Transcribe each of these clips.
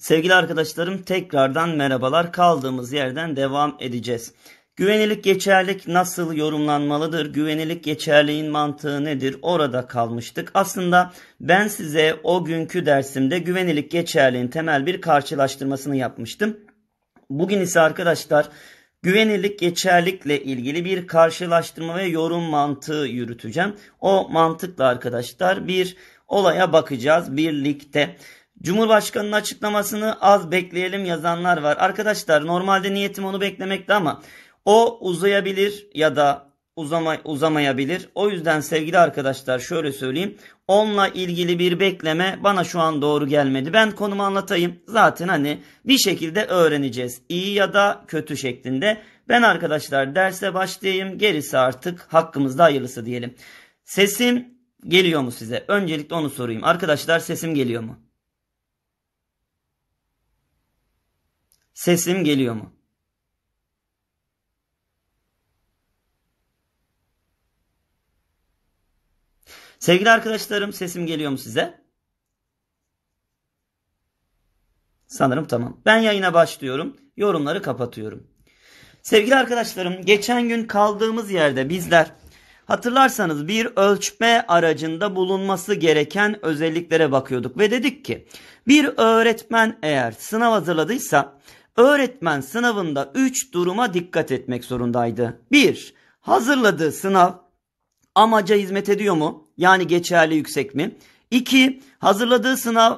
Sevgili arkadaşlarım tekrardan merhabalar. Kaldığımız yerden devam edeceğiz. Güvenilik geçerlik nasıl yorumlanmalıdır? Güvenilik geçerliğin mantığı nedir? Orada kalmıştık. Aslında ben size o günkü dersimde güvenilik geçerliğin temel bir karşılaştırmasını yapmıştım. Bugün ise arkadaşlar Güvenilik geçerlikle ilgili bir karşılaştırma ve yorum mantığı yürüteceğim. O mantıkla arkadaşlar bir olaya bakacağız birlikte. Cumhurbaşkanının açıklamasını az bekleyelim yazanlar var. Arkadaşlar normalde niyetim onu beklemekti ama o uzayabilir ya da uzama, uzamayabilir. O yüzden sevgili arkadaşlar şöyle söyleyeyim. Onunla ilgili bir bekleme bana şu an doğru gelmedi. Ben konumu anlatayım. Zaten hani bir şekilde öğreneceğiz. İyi ya da kötü şeklinde. Ben arkadaşlar derse başlayayım. Gerisi artık hakkımızda hayırlısı diyelim. Sesim geliyor mu size? Öncelikle onu sorayım. Arkadaşlar sesim geliyor mu? Sesim geliyor mu? Sevgili arkadaşlarım sesim geliyor mu size? Sanırım tamam. Ben yayına başlıyorum. Yorumları kapatıyorum. Sevgili arkadaşlarım geçen gün kaldığımız yerde bizler hatırlarsanız bir ölçme aracında bulunması gereken özelliklere bakıyorduk ve dedik ki bir öğretmen eğer sınav hazırladıysa öğretmen sınavında 3 duruma dikkat etmek zorundaydı. 1. Hazırladığı sınav amaca hizmet ediyor mu? Yani geçerli yüksek mi? 2. Hazırladığı sınav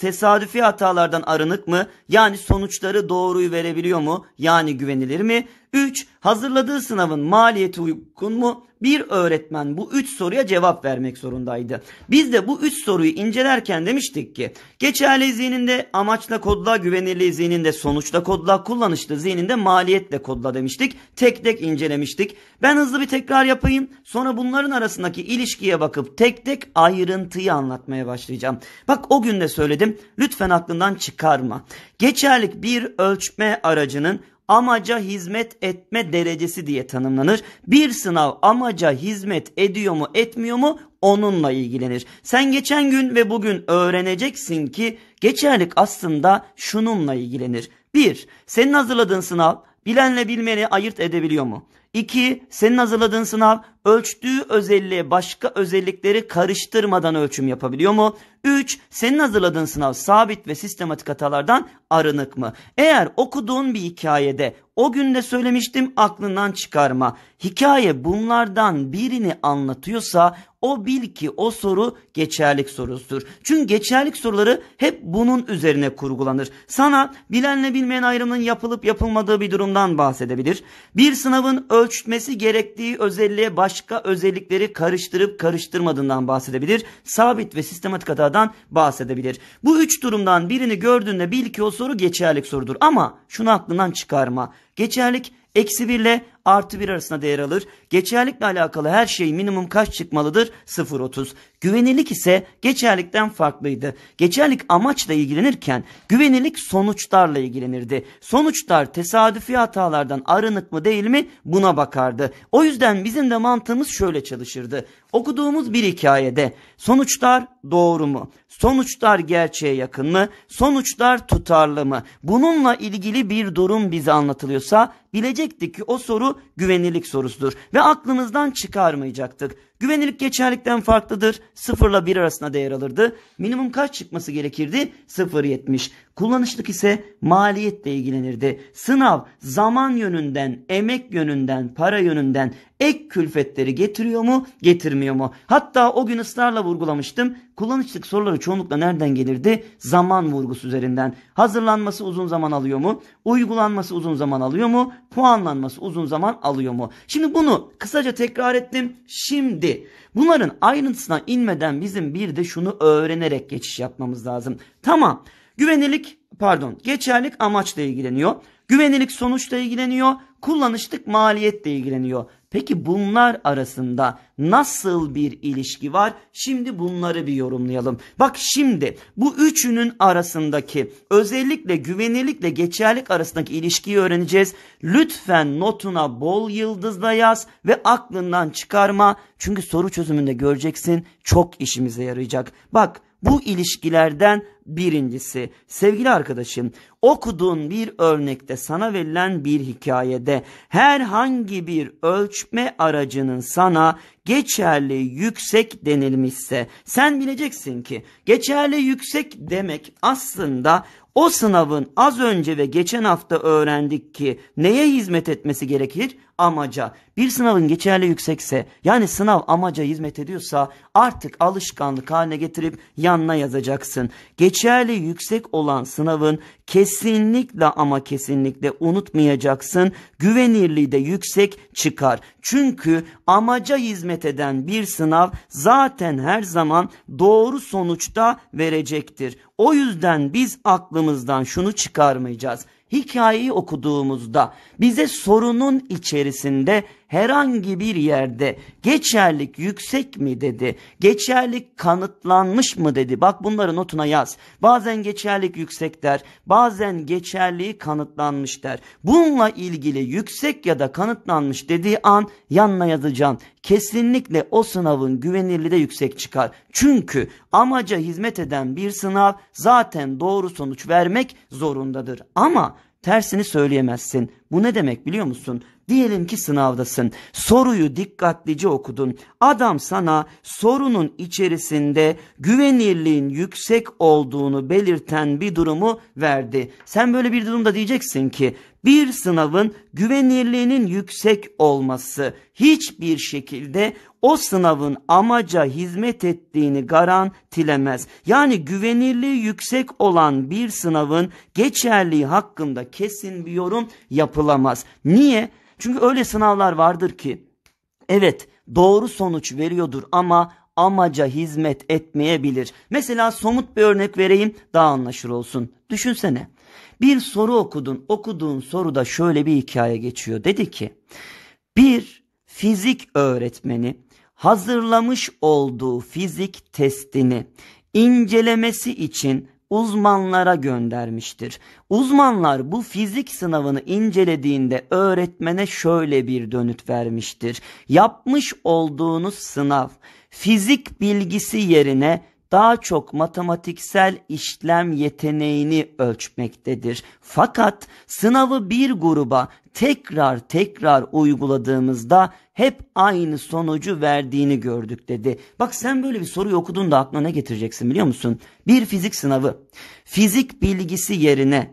tesadüfi hatalardan arınık mı? Yani sonuçları doğruyu verebiliyor mu? Yani güvenilir mi? 3. Hazırladığı sınavın maliyeti uygun mu? Bir öğretmen bu 3 soruya cevap vermek zorundaydı. Biz de bu 3 soruyu incelerken demiştik ki geçerli zihninde amaçla kodla, güvenilir zihninde sonuçta kodla, kullanışlı zihninde maliyetle kodla demiştik. Tek tek incelemiştik. Ben hızlı bir tekrar yapayım. Sonra bunların arasındaki ilişkiye bakıp tek tek ayrıntıyı anlatmaya başlayacağım. Bak o gün de söyledim. Lütfen aklından çıkarma. Geçerlik bir ölçme aracının amaca hizmet etme derecesi diye tanımlanır. Bir sınav amaca hizmet ediyor mu etmiyor mu onunla ilgilenir. Sen geçen gün ve bugün öğreneceksin ki geçerlik aslında şununla ilgilenir. 1. Senin hazırladığın sınav bilenle bilmeni ayırt edebiliyor mu? İki, senin hazırladığın sınav ölçtüğü özelliğe başka özellikleri karıştırmadan ölçüm yapabiliyor mu? Üç, senin hazırladığın sınav sabit ve sistematik hatalardan arınık mı? Eğer okuduğun bir hikayede o gün de söylemiştim aklından çıkarma. Hikaye bunlardan birini anlatıyorsa o bil ki o soru geçerlik sorusudur. Çünkü geçerlik soruları hep bunun üzerine kurgulanır. Sana bilenle bilmeyen ayrımının yapılıp yapılmadığı bir durumdan bahsedebilir. Bir sınavın ölçtüğü ölçmesi gerektiği özelliğe başka özellikleri karıştırıp karıştırmadığından bahsedebilir. Sabit ve sistematik hatadan bahsedebilir. Bu üç durumdan birini gördüğünde bil ki o soru geçerlik sorudur. Ama şunu aklından çıkarma. Geçerlik eksi 1 ile artı 1 arasında değer alır. Geçerlikle alakalı her şey minimum kaç çıkmalıdır? 0.30. Güvenilik ise geçerlikten farklıydı. Geçerlik amaçla ilgilenirken güvenilik sonuçlarla ilgilenirdi. Sonuçlar tesadüfi hatalardan arınık mı değil mi buna bakardı. O yüzden bizim de mantığımız şöyle çalışırdı. Okuduğumuz bir hikayede sonuçlar doğru mu? Sonuçlar gerçeğe yakın mı? Sonuçlar tutarlı mı? Bununla ilgili bir durum bize anlatılıyorsa bilecektik ki o soru güvenilik sorusudur ve aklımızdan çıkarmayacaktık. Güvenilik geçerlikten farklıdır. 0 ile 1 arasında değer alırdı. Minimum kaç çıkması gerekirdi? 0.70. Kullanışlık ise maliyetle ilgilenirdi. Sınav zaman yönünden, emek yönünden, para yönünden ek külfetleri getiriyor mu, getirmiyor mu? Hatta o gün ısrarla vurgulamıştım. Kullanışlık soruları çoğunlukla nereden gelirdi? Zaman vurgusu üzerinden. Hazırlanması uzun zaman alıyor mu? Uygulanması uzun zaman alıyor mu? Puanlanması uzun zaman alıyor mu? Şimdi bunu kısaca tekrar ettim. Şimdi Şimdi bunların ayrıntısına inmeden bizim bir de şunu öğrenerek geçiş yapmamız lazım. Tamam güvenilik pardon geçerlik amaçla ilgileniyor. Güvenilik sonuçla ilgileniyor. Kullanışlık maliyetle ilgileniyor. Peki bunlar arasında nasıl bir ilişki var? Şimdi bunları bir yorumlayalım. Bak şimdi bu üçünün arasındaki özellikle güvenilikle geçerlik arasındaki ilişkiyi öğreneceğiz. Lütfen notuna bol yıldızla yaz ve aklından çıkarma. Çünkü soru çözümünde göreceksin çok işimize yarayacak. Bak bu ilişkilerden birincisi sevgili arkadaşım okuduğun bir örnekte sana verilen bir hikayede herhangi bir ölçme aracının sana geçerli yüksek denilmişse sen bileceksin ki geçerli yüksek demek aslında o sınavın az önce ve geçen hafta öğrendik ki neye hizmet etmesi gerekir? amaca. Bir sınavın geçerli yüksekse yani sınav amaca hizmet ediyorsa artık alışkanlık haline getirip yanına yazacaksın. Geçerli yüksek olan sınavın kesinlikle ama kesinlikle unutmayacaksın. Güvenirliği de yüksek çıkar. Çünkü amaca hizmet eden bir sınav zaten her zaman doğru sonuçta verecektir. O yüzden biz aklımızdan şunu çıkarmayacağız hikayeyi okuduğumuzda bize sorunun içerisinde herhangi bir yerde geçerlik yüksek mi dedi, geçerlik kanıtlanmış mı dedi. Bak bunları notuna yaz. Bazen geçerlik yüksek der, bazen geçerliği kanıtlanmış der. Bununla ilgili yüksek ya da kanıtlanmış dediği an yanına yazacaksın. Kesinlikle o sınavın güvenirliği de yüksek çıkar. Çünkü amaca hizmet eden bir sınav zaten doğru sonuç vermek zorundadır. Ama tersini söyleyemezsin. Bu ne demek biliyor musun? Diyelim ki sınavdasın. Soruyu dikkatlice okudun. Adam sana sorunun içerisinde güvenirliğin yüksek olduğunu belirten bir durumu verdi. Sen böyle bir durumda diyeceksin ki bir sınavın güvenirliğinin yüksek olması hiçbir şekilde o sınavın amaca hizmet ettiğini garantilemez. Yani güvenirliği yüksek olan bir sınavın geçerliği hakkında kesin bir yorum yapılamaz. Niye? Çünkü öyle sınavlar vardır ki evet doğru sonuç veriyordur ama amaca hizmet etmeyebilir. Mesela somut bir örnek vereyim daha anlaşılır olsun. Düşünsene bir soru okudun. Okuduğun soruda şöyle bir hikaye geçiyor. Dedi ki bir fizik öğretmeni hazırlamış olduğu fizik testini incelemesi için uzmanlara göndermiştir. Uzmanlar bu fizik sınavını incelediğinde öğretmene şöyle bir dönüt vermiştir. Yapmış olduğunuz sınav fizik bilgisi yerine daha çok matematiksel işlem yeteneğini ölçmektedir. Fakat sınavı bir gruba tekrar tekrar uyguladığımızda hep aynı sonucu verdiğini gördük dedi. Bak sen böyle bir soruyu okuduğunda aklına ne getireceksin biliyor musun? Bir fizik sınavı. Fizik bilgisi yerine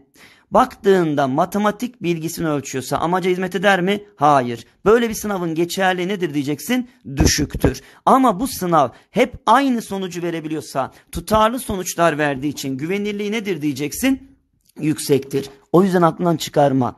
baktığında matematik bilgisini ölçüyorsa amaca hizmet eder mi? Hayır. Böyle bir sınavın geçerli nedir diyeceksin? Düşüktür. Ama bu sınav hep aynı sonucu verebiliyorsa tutarlı sonuçlar verdiği için güvenirliği nedir diyeceksin? Yüksektir. O yüzden aklından çıkarma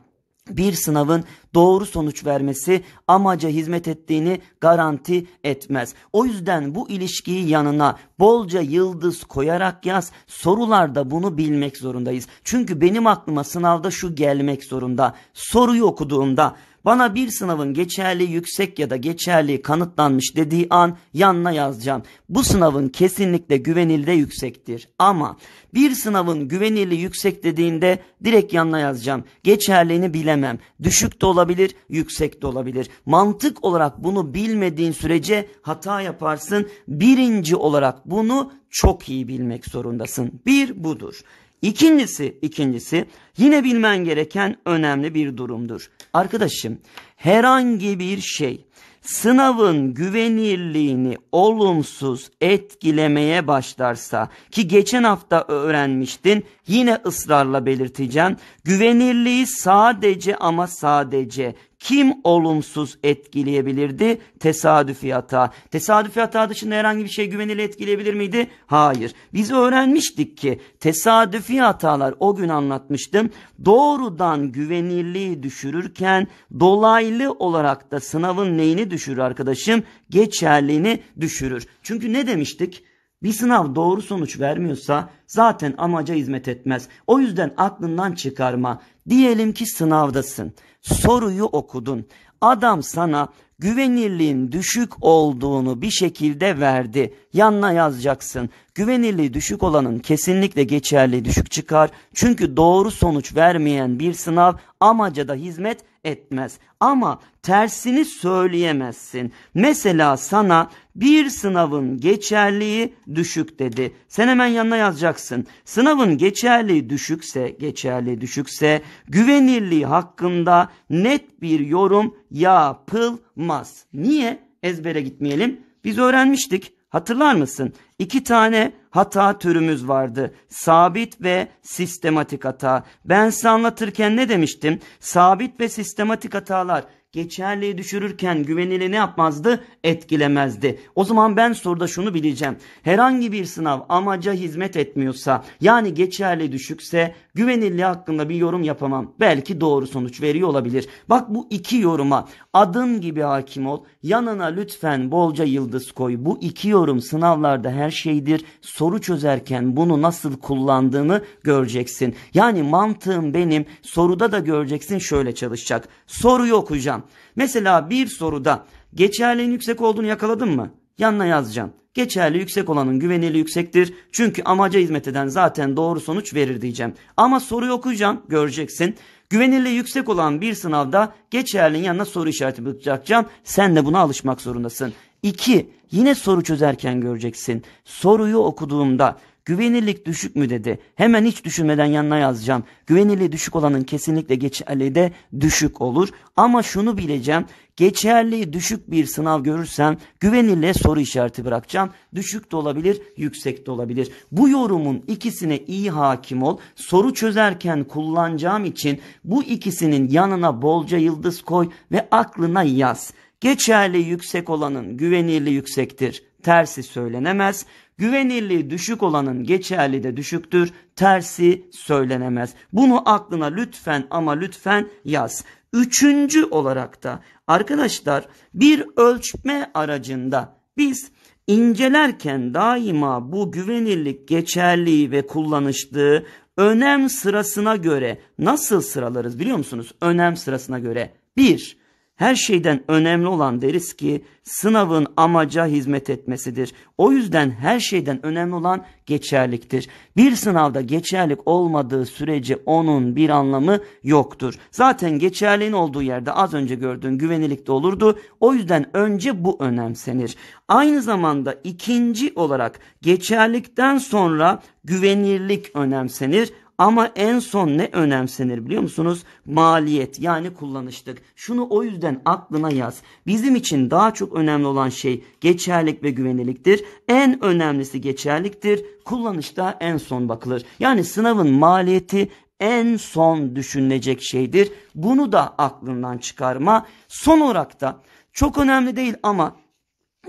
bir sınavın doğru sonuç vermesi amaca hizmet ettiğini garanti etmez. O yüzden bu ilişkiyi yanına bolca yıldız koyarak yaz. Sorularda bunu bilmek zorundayız. Çünkü benim aklıma sınavda şu gelmek zorunda. Soruyu okuduğumda bana bir sınavın geçerli yüksek ya da geçerli kanıtlanmış dediği an yanına yazacağım. Bu sınavın kesinlikle güvenilde yüksektir. Ama bir sınavın güvenili yüksek dediğinde direkt yanına yazacağım. Geçerliğini bilemem. Düşük de olabilir, yüksek de olabilir. Mantık olarak bunu bilmediğin sürece hata yaparsın. Birinci olarak bunu çok iyi bilmek zorundasın. Bir budur. İkincisi, ikincisi yine bilmen gereken önemli bir durumdur. Arkadaşım herhangi bir şey sınavın güvenirliğini olumsuz etkilemeye başlarsa ki geçen hafta öğrenmiştin yine ısrarla belirteceğim. Güvenirliği sadece ama sadece kim olumsuz etkileyebilirdi? Tesadüfi hata. Tesadüfi hata dışında herhangi bir şey güvenilir etkileyebilir miydi? Hayır. Biz öğrenmiştik ki tesadüfi hatalar o gün anlatmıştım. Doğrudan güvenirliği düşürürken dolaylı olarak da sınavın neyini düşürür arkadaşım? Geçerliğini düşürür. Çünkü ne demiştik? Bir sınav doğru sonuç vermiyorsa zaten amaca hizmet etmez. O yüzden aklından çıkarma. Diyelim ki sınavdasın soruyu okudun. Adam sana güvenirliğin düşük olduğunu bir şekilde verdi. Yanına yazacaksın. Güvenirliği düşük olanın kesinlikle geçerli düşük çıkar. Çünkü doğru sonuç vermeyen bir sınav amaca da hizmet etmez. Ama tersini söyleyemezsin. Mesela sana bir sınavın geçerliği düşük dedi. Sen hemen yanına yazacaksın. Sınavın geçerliği düşükse, geçerli düşükse güvenirliği hakkında net bir yorum yapıl olmaz. Niye ezbere gitmeyelim? Biz öğrenmiştik. Hatırlar mısın? İki tane hata türümüz vardı. Sabit ve sistematik hata. Ben size anlatırken ne demiştim? Sabit ve sistematik hatalar geçerliği düşürürken güvenili ne yapmazdı? Etkilemezdi. O zaman ben soruda şunu bileceğim. Herhangi bir sınav amaca hizmet etmiyorsa yani geçerli düşükse güvenilliği hakkında bir yorum yapamam. Belki doğru sonuç veriyor olabilir. Bak bu iki yoruma adım gibi hakim ol. Yanına lütfen bolca yıldız koy. Bu iki yorum sınavlarda her şeydir. Soru çözerken bunu nasıl kullandığını göreceksin. Yani mantığım benim soruda da göreceksin şöyle çalışacak. Soruyu okuyacağım. Mesela bir soruda geçerliğin yüksek olduğunu yakaladın mı? Yanına yazacağım. Geçerli yüksek olanın güvenili yüksektir. Çünkü amaca hizmet eden zaten doğru sonuç verir diyeceğim. Ama soruyu okuyacağım göreceksin. Güvenili yüksek olan bir sınavda geçerlinin yanına soru işareti bırakacağım. Sen de buna alışmak zorundasın. 2. Yine soru çözerken göreceksin. Soruyu okuduğumda Güvenirlik düşük mü dedi. Hemen hiç düşünmeden yanına yazacağım. Güvenirliği düşük olanın kesinlikle geçerli de düşük olur. Ama şunu bileceğim. Geçerli düşük bir sınav görürsem güvenirle soru işareti bırakacağım. Düşük de olabilir, yüksek de olabilir. Bu yorumun ikisine iyi hakim ol. Soru çözerken kullanacağım için bu ikisinin yanına bolca yıldız koy ve aklına yaz. Geçerli yüksek olanın güvenirli yüksektir. Tersi söylenemez. Güvenirliği düşük olanın geçerli de düşüktür. Tersi söylenemez. Bunu aklına lütfen ama lütfen yaz. Üçüncü olarak da arkadaşlar bir ölçme aracında biz incelerken daima bu güvenirlik geçerliği ve kullanışlığı önem sırasına göre nasıl sıralarız biliyor musunuz? Önem sırasına göre. bir her şeyden önemli olan deriz ki sınavın amaca hizmet etmesidir. O yüzden her şeyden önemli olan geçerliktir. Bir sınavda geçerlik olmadığı sürece onun bir anlamı yoktur. Zaten geçerliğin olduğu yerde az önce gördüğün güvenilikte olurdu. O yüzden önce bu önemsenir. Aynı zamanda ikinci olarak geçerlikten sonra güvenirlik önemsenir. Ama en son ne önemsenir biliyor musunuz? Maliyet yani kullanışlık. Şunu o yüzden aklına yaz. Bizim için daha çok önemli olan şey geçerlik ve güveniliktir. En önemlisi geçerliktir. Kullanışta en son bakılır. Yani sınavın maliyeti en son düşünülecek şeydir. Bunu da aklından çıkarma. Son olarak da çok önemli değil ama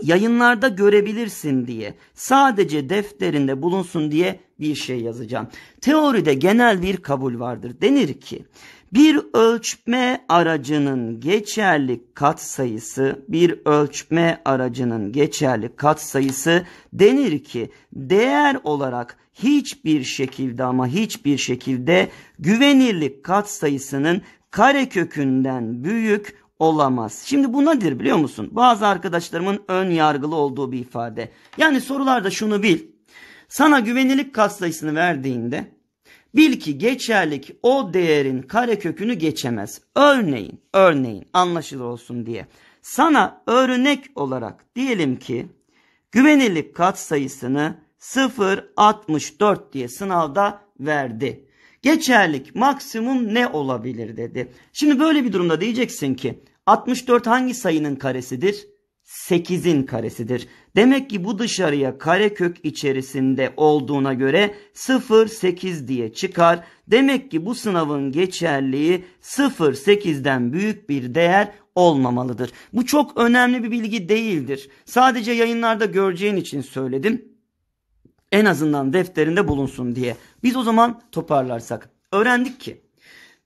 yayınlarda görebilirsin diye sadece defterinde bulunsun diye bir şey yazacağım. Teoride genel bir kabul vardır. Denir ki bir ölçme aracının geçerli sayısı, bir ölçme aracının geçerli sayısı denir ki değer olarak hiçbir şekilde ama hiçbir şekilde güvenirlik katsayısının kare kökünden büyük olamaz. Şimdi bu nedir biliyor musun? Bazı arkadaşlarımın ön yargılı olduğu bir ifade. Yani sorularda şunu bil. Sana güvenilik katsayısını verdiğinde bil ki geçerlik o değerin kare kökünü geçemez. Örneğin, örneğin anlaşılır olsun diye. Sana örnek olarak diyelim ki güvenilik katsayısını 0.64 diye sınavda verdi. Geçerlik maksimum ne olabilir dedi. Şimdi böyle bir durumda diyeceksin ki 64 hangi sayının karesidir? 8'in karesidir. Demek ki bu dışarıya karekök içerisinde olduğuna göre 0 8 diye çıkar. Demek ki bu sınavın geçerliği 0 8'den büyük bir değer olmamalıdır. Bu çok önemli bir bilgi değildir. Sadece yayınlarda göreceğin için söyledim en azından defterinde bulunsun diye. Biz o zaman toparlarsak öğrendik ki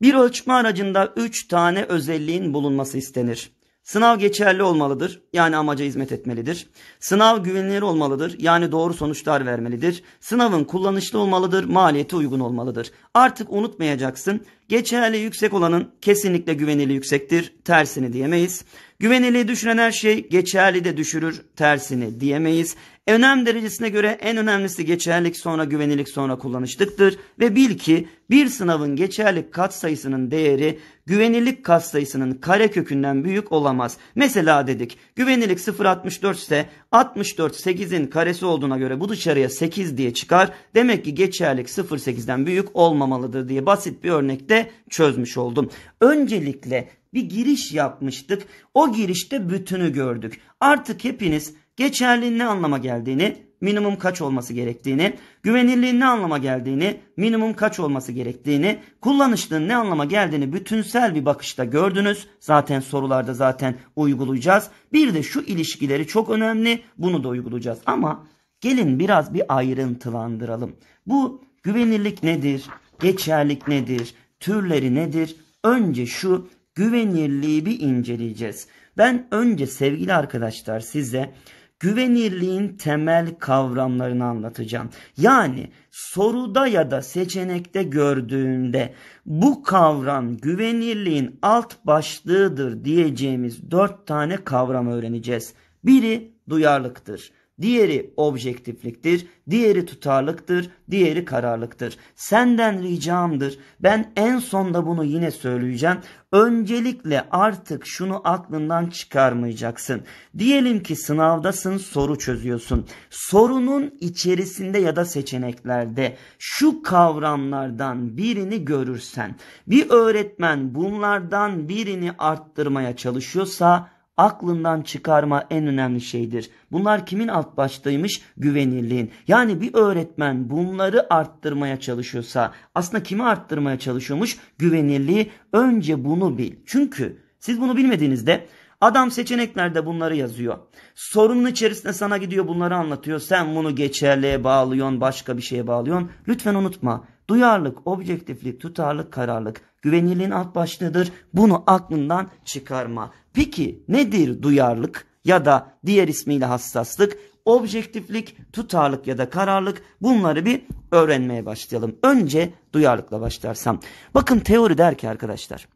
bir ölçme aracında 3 tane özelliğin bulunması istenir. Sınav geçerli olmalıdır. Yani amaca hizmet etmelidir. Sınav güvenilir olmalıdır. Yani doğru sonuçlar vermelidir. Sınavın kullanışlı olmalıdır. Maliyeti uygun olmalıdır. Artık unutmayacaksın. Geçerli yüksek olanın kesinlikle güvenili yüksektir. Tersini diyemeyiz. Güvenili düşünen her şey geçerli de düşürür. Tersini diyemeyiz. Önem derecesine göre en önemlisi geçerlik sonra güvenilik sonra kullanışlıktır. Ve bil ki bir sınavın geçerlik katsayısının değeri güvenilik katsayısının kare kökünden büyük olamaz. Mesela dedik güvenilik 0.64 ise 64 8'in karesi olduğuna göre bu dışarıya 8 diye çıkar. Demek ki geçerlik 0.8'den büyük olmamalıdır diye basit bir örnekte çözmüş oldum. Öncelikle bir giriş yapmıştık. O girişte bütünü gördük. Artık hepiniz geçerliliğin ne anlama geldiğini, minimum kaç olması gerektiğini, güvenirliğin ne anlama geldiğini, minimum kaç olması gerektiğini, kullanışlığın ne anlama geldiğini bütünsel bir bakışta gördünüz. Zaten sorularda zaten uygulayacağız. Bir de şu ilişkileri çok önemli. Bunu da uygulayacağız ama gelin biraz bir ayrıntılandıralım. Bu güvenirlik nedir? Geçerlik nedir? Türleri nedir? Önce şu güvenirliği bir inceleyeceğiz. Ben önce sevgili arkadaşlar size güvenirliğin temel kavramlarını anlatacağım. Yani soruda ya da seçenekte gördüğünde bu kavram güvenirliğin alt başlığıdır diyeceğimiz dört tane kavram öğreneceğiz. Biri duyarlıktır. Diğeri objektifliktir, diğeri tutarlıktır, diğeri kararlıktır. Senden ricamdır. Ben en sonda bunu yine söyleyeceğim. Öncelikle artık şunu aklından çıkarmayacaksın. Diyelim ki sınavdasın, soru çözüyorsun. Sorunun içerisinde ya da seçeneklerde şu kavramlardan birini görürsen, bir öğretmen bunlardan birini arttırmaya çalışıyorsa aklından çıkarma en önemli şeydir. Bunlar kimin alt baştaymış? Güvenirliğin. Yani bir öğretmen bunları arttırmaya çalışıyorsa aslında kimi arttırmaya çalışıyormuş? Güvenirliği. Önce bunu bil. Çünkü siz bunu bilmediğinizde Adam seçeneklerde bunları yazıyor. Sorunun içerisinde sana gidiyor bunları anlatıyor. Sen bunu geçerliğe bağlıyorsun, başka bir şeye bağlıyorsun. Lütfen unutma. Duyarlılık, objektiflik, tutarlılık, kararlılık güvenilirliğin alt başlığıdır. Bunu aklından çıkarma. Peki nedir duyarlılık ya da diğer ismiyle hassaslık? Objektiflik, tutarlılık ya da kararlılık bunları bir öğrenmeye başlayalım. Önce duyarlılıkla başlarsam. Bakın teori der ki arkadaşlar.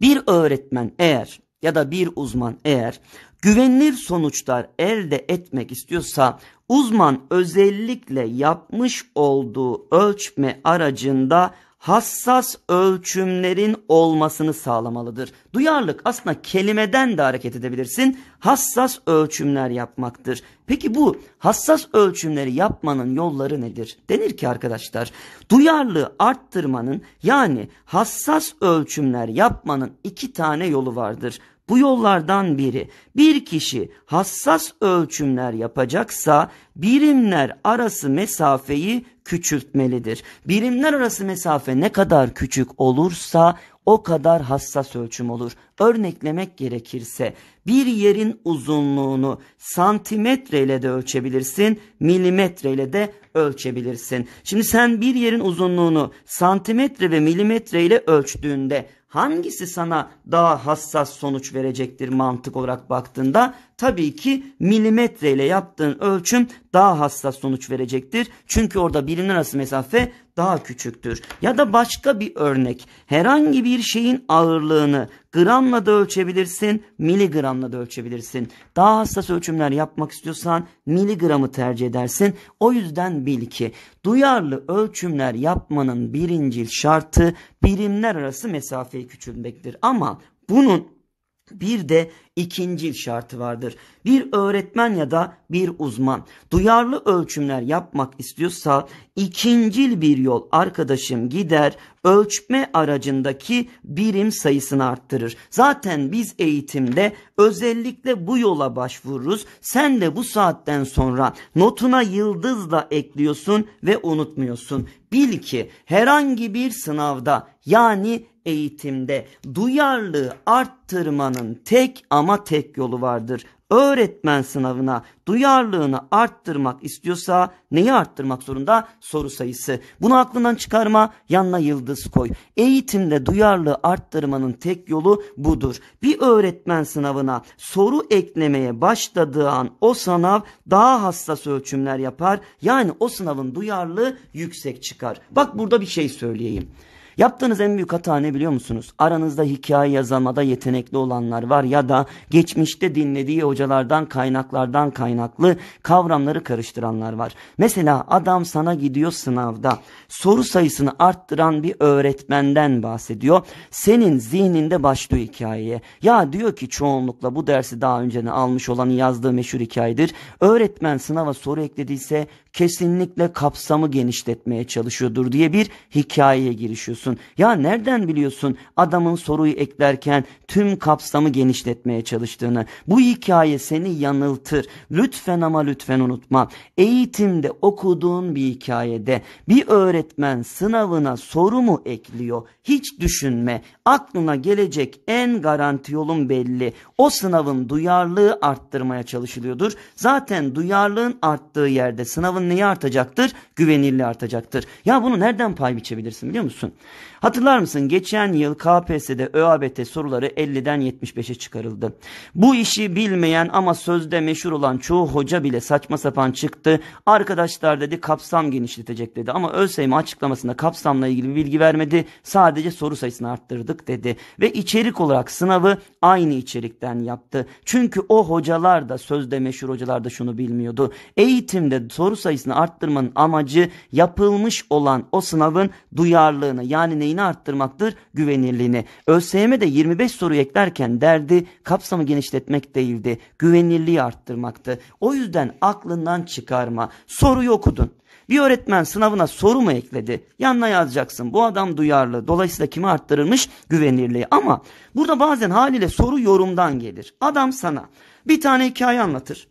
Bir öğretmen eğer ya da bir uzman eğer güvenilir sonuçlar elde etmek istiyorsa Uzman özellikle yapmış olduğu ölçme aracında hassas ölçümlerin olmasını sağlamalıdır. Duyarlılık aslında kelimeden de hareket edebilirsin. Hassas ölçümler yapmaktır. Peki bu hassas ölçümleri yapmanın yolları nedir? Denir ki arkadaşlar duyarlılığı arttırmanın yani hassas ölçümler yapmanın iki tane yolu vardır. Bu yollardan biri bir kişi hassas ölçümler yapacaksa birimler arası mesafeyi küçültmelidir. Birimler arası mesafe ne kadar küçük olursa o kadar hassas ölçüm olur. Örneklemek gerekirse bir yerin uzunluğunu santimetreyle de ölçebilirsin, milimetreyle de ölçebilirsin. Şimdi sen bir yerin uzunluğunu santimetre ve milimetre ile ölçtüğünde hangisi sana daha hassas sonuç verecektir mantık olarak baktığında? Tabii ki milimetre ile yaptığın ölçüm daha hassas sonuç verecektir. Çünkü orada birinin arası mesafe daha küçüktür. Ya da başka bir örnek herhangi bir şeyin ağırlığını gramla da ölçebilirsin, miligramla da ölçebilirsin. Daha hassas ölçümler yapmak istiyorsan miligramı tercih edersin. O yüzden bil ki duyarlı ölçümler yapmanın birincil şartı birimler arası mesafeyi küçülmektir. Ama bunun bir de ikincil şartı vardır. Bir öğretmen ya da bir uzman duyarlı ölçümler yapmak istiyorsa ikincil bir yol arkadaşım gider ölçme aracındaki birim sayısını arttırır. Zaten biz eğitimde özellikle bu yola başvururuz. Sen de bu saatten sonra notuna yıldızla ekliyorsun ve unutmuyorsun. Bil ki herhangi bir sınavda yani eğitimde duyarlılığı arttırmanın tek amacı ama tek yolu vardır. Öğretmen sınavına duyarlılığını arttırmak istiyorsa neyi arttırmak zorunda? Soru sayısı. Bunu aklından çıkarma yanına yıldız koy. Eğitimde duyarlı arttırmanın tek yolu budur. Bir öğretmen sınavına soru eklemeye başladığı an o sınav daha hassas ölçümler yapar. Yani o sınavın duyarlılığı yüksek çıkar. Bak burada bir şey söyleyeyim. Yaptığınız en büyük hata ne biliyor musunuz? Aranızda hikaye yazamada yetenekli olanlar var ya da geçmişte dinlediği hocalardan kaynaklardan kaynaklı kavramları karıştıranlar var. Mesela adam sana gidiyor sınavda soru sayısını arttıran bir öğretmenden bahsediyor. Senin zihninde başlıyor hikayeye. Ya diyor ki çoğunlukla bu dersi daha önceden almış olanı yazdığı meşhur hikayedir. Öğretmen sınava soru eklediyse kesinlikle kapsamı genişletmeye çalışıyordur diye bir hikayeye girişiyorsun. Ya nereden biliyorsun adamın soruyu eklerken tüm kapsamı genişletmeye çalıştığını? Bu hikaye seni yanıltır. Lütfen ama lütfen unutma. Eğitimde okuduğun bir hikayede bir öğretmen sınavına soru mu ekliyor? Hiç düşünme. Aklına gelecek en garanti yolun belli. O sınavın duyarlılığı arttırmaya çalışılıyordur. Zaten duyarlılığın arttığı yerde sınavın zaman neyi artacaktır? Güvenirli artacaktır. Ya bunu nereden pay biçebilirsin biliyor musun? Hatırlar mısın? Geçen yıl KPSS'de ÖABT soruları 50'den 75'e çıkarıldı. Bu işi bilmeyen ama sözde meşhur olan çoğu hoca bile saçma sapan çıktı. Arkadaşlar dedi kapsam genişletecek dedi. Ama ÖSYM açıklamasında kapsamla ilgili bir bilgi vermedi. Sadece soru sayısını arttırdık dedi. Ve içerik olarak sınavı aynı içerikten yaptı. Çünkü o hocalar da sözde meşhur hocalar da şunu bilmiyordu. Eğitimde soru sayısı sayısını arttırmanın amacı yapılmış olan o sınavın duyarlılığını yani neyini arttırmaktır? Güvenirliğini. ÖSYM'de 25 soru eklerken derdi kapsamı genişletmek değildi. Güvenirliği arttırmaktı. O yüzden aklından çıkarma. Soruyu okudun. Bir öğretmen sınavına soru mu ekledi? Yanına yazacaksın. Bu adam duyarlı. Dolayısıyla kimi arttırılmış? Güvenirliği. Ama burada bazen haliyle soru yorumdan gelir. Adam sana bir tane hikaye anlatır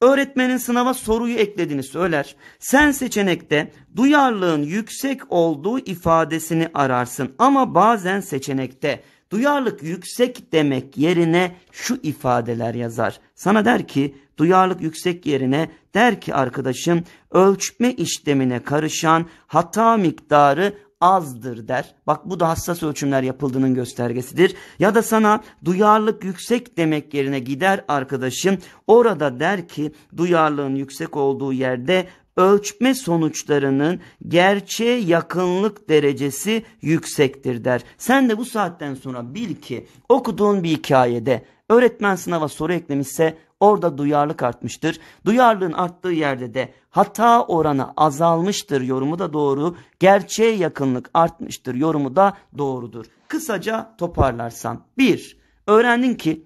öğretmenin sınava soruyu eklediğini söyler. Sen seçenekte duyarlılığın yüksek olduğu ifadesini ararsın ama bazen seçenekte duyarlılık yüksek demek yerine şu ifadeler yazar. Sana der ki duyarlılık yüksek yerine der ki arkadaşım ölçme işlemine karışan hata miktarı azdır der. Bak bu da hassas ölçümler yapıldığının göstergesidir. Ya da sana duyarlılık yüksek demek yerine gider arkadaşım. Orada der ki duyarlılığın yüksek olduğu yerde ölçme sonuçlarının gerçeğe yakınlık derecesi yüksektir der. Sen de bu saatten sonra bil ki okuduğun bir hikayede öğretmen sınava soru eklemişse Orada duyarlılık artmıştır. Duyarlılığın arttığı yerde de hata oranı azalmıştır yorumu da doğru. Gerçeğe yakınlık artmıştır yorumu da doğrudur. Kısaca toparlarsam. 1. Öğrendin ki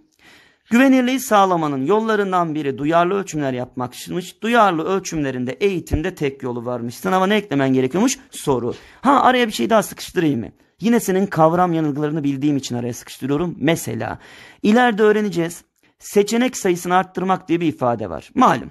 Güvenirliği sağlamanın yollarından biri duyarlı ölçümler yapmakmış. Duyarlı ölçümlerinde eğitimde tek yolu varmış. Sınava ne eklemen gerekiyormuş? Soru. Ha araya bir şey daha sıkıştırayım mı? Yine senin kavram yanılgılarını bildiğim için araya sıkıştırıyorum. Mesela ileride öğreneceğiz seçenek sayısını arttırmak diye bir ifade var. Malum.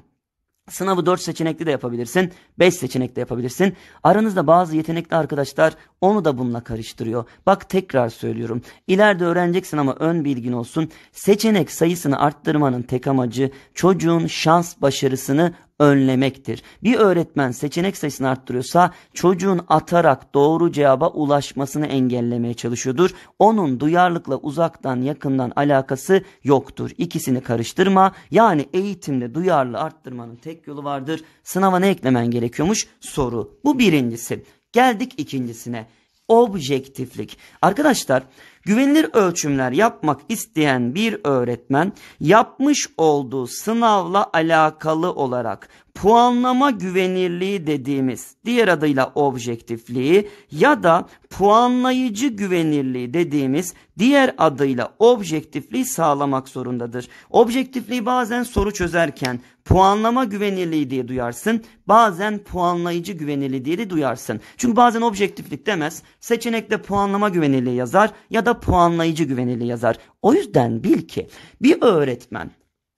Sınavı 4 seçenekli de yapabilirsin, 5 seçenekli de yapabilirsin. Aranızda bazı yetenekli arkadaşlar onu da bununla karıştırıyor. Bak tekrar söylüyorum. İleride öğreneceksin ama ön bilgin olsun. Seçenek sayısını arttırmanın tek amacı çocuğun şans başarısını önlemektir. Bir öğretmen seçenek sayısını arttırıyorsa çocuğun atarak doğru cevaba ulaşmasını engellemeye çalışıyordur. Onun duyarlılıkla uzaktan yakından alakası yoktur. İkisini karıştırma. Yani eğitimde duyarlı arttırmanın tek yolu vardır. Sınava ne eklemen gerekiyormuş? Soru. Bu birincisi. Geldik ikincisine. Objektiflik. Arkadaşlar Güvenilir ölçümler yapmak isteyen bir öğretmen yapmış olduğu sınavla alakalı olarak puanlama güvenirliği dediğimiz diğer adıyla objektifliği ya da puanlayıcı güvenirliği dediğimiz diğer adıyla objektifliği sağlamak zorundadır. Objektifliği bazen soru çözerken puanlama güvenirliği diye duyarsın. Bazen puanlayıcı güvenirliği diye de duyarsın. Çünkü bazen objektiflik demez. Seçenekte puanlama güvenirliği yazar ya da puanlayıcı güvenirliği yazar. O yüzden bil ki bir öğretmen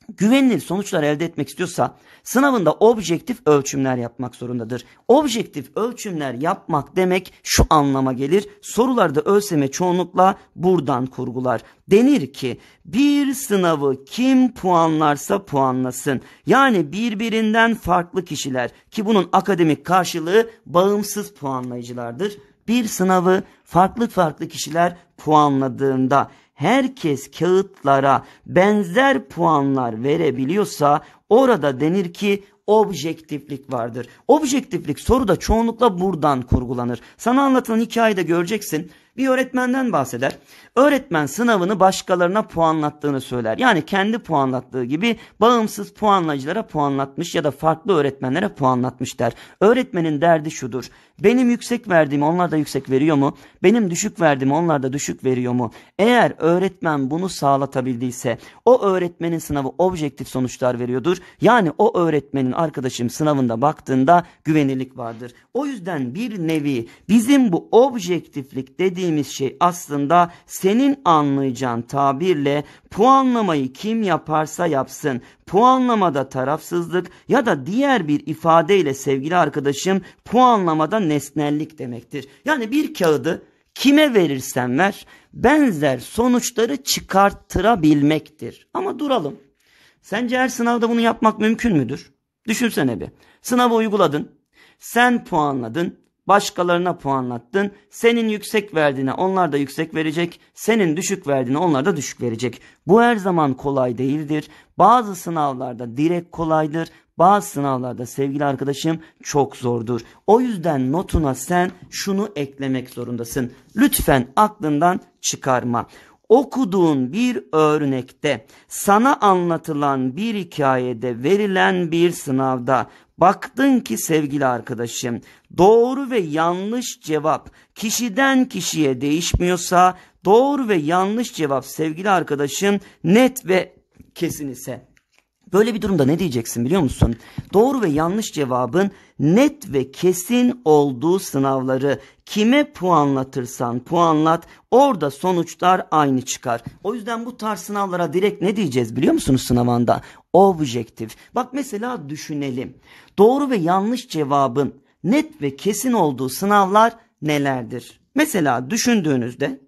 güvenilir sonuçlar elde etmek istiyorsa sınavında objektif ölçümler yapmak zorundadır. Objektif ölçümler yapmak demek şu anlama gelir. Sorularda ölçeme çoğunlukla buradan kurgular. Denir ki bir sınavı kim puanlarsa puanlasın. Yani birbirinden farklı kişiler ki bunun akademik karşılığı bağımsız puanlayıcılardır bir sınavı farklı farklı kişiler puanladığında herkes kağıtlara benzer puanlar verebiliyorsa orada denir ki objektiflik vardır. Objektiflik soruda çoğunlukla buradan kurgulanır. Sana anlatılan hikayede göreceksin. Bir öğretmenden bahseder. Öğretmen sınavını başkalarına puanlattığını söyler. Yani kendi puanlattığı gibi bağımsız puanlayıcılara puanlatmış ya da farklı öğretmenlere puanlatmış der. Öğretmenin derdi şudur. Benim yüksek verdiğim onlar da yüksek veriyor mu? Benim düşük verdiğimi onlar da düşük veriyor mu? Eğer öğretmen bunu sağlatabildiyse o öğretmenin sınavı objektif sonuçlar veriyordur. Yani o öğretmenin arkadaşım sınavında baktığında güvenirlik vardır. O yüzden bir nevi bizim bu objektiflik dediğimiz şey aslında senin anlayacağın tabirle puanlamayı kim yaparsa yapsın puanlamada tarafsızlık ya da diğer bir ifadeyle sevgili arkadaşım puanlamada nesnellik demektir. Yani bir kağıdı kime verirsen ver benzer sonuçları çıkarttırabilmektir. Ama duralım. Sence her sınavda bunu yapmak mümkün müdür? Düşünsene bir. Sınavı uyguladın. Sen puanladın. Başkalarına puanlattın. Senin yüksek verdiğine onlar da yüksek verecek. Senin düşük verdiğine onlar da düşük verecek. Bu her zaman kolay değildir. Bazı sınavlarda direkt kolaydır. Bazı sınavlarda sevgili arkadaşım çok zordur. O yüzden notuna sen şunu eklemek zorundasın. Lütfen aklından çıkarma okuduğun bir örnekte, sana anlatılan bir hikayede verilen bir sınavda baktın ki sevgili arkadaşım doğru ve yanlış cevap kişiden kişiye değişmiyorsa doğru ve yanlış cevap sevgili arkadaşım net ve kesin ise Böyle bir durumda ne diyeceksin biliyor musun? Doğru ve yanlış cevabın net ve kesin olduğu sınavları kime puanlatırsan puanlat orada sonuçlar aynı çıkar. O yüzden bu tarz sınavlara direkt ne diyeceğiz biliyor musunuz sınavanda? Objektif. Bak mesela düşünelim. Doğru ve yanlış cevabın net ve kesin olduğu sınavlar nelerdir? Mesela düşündüğünüzde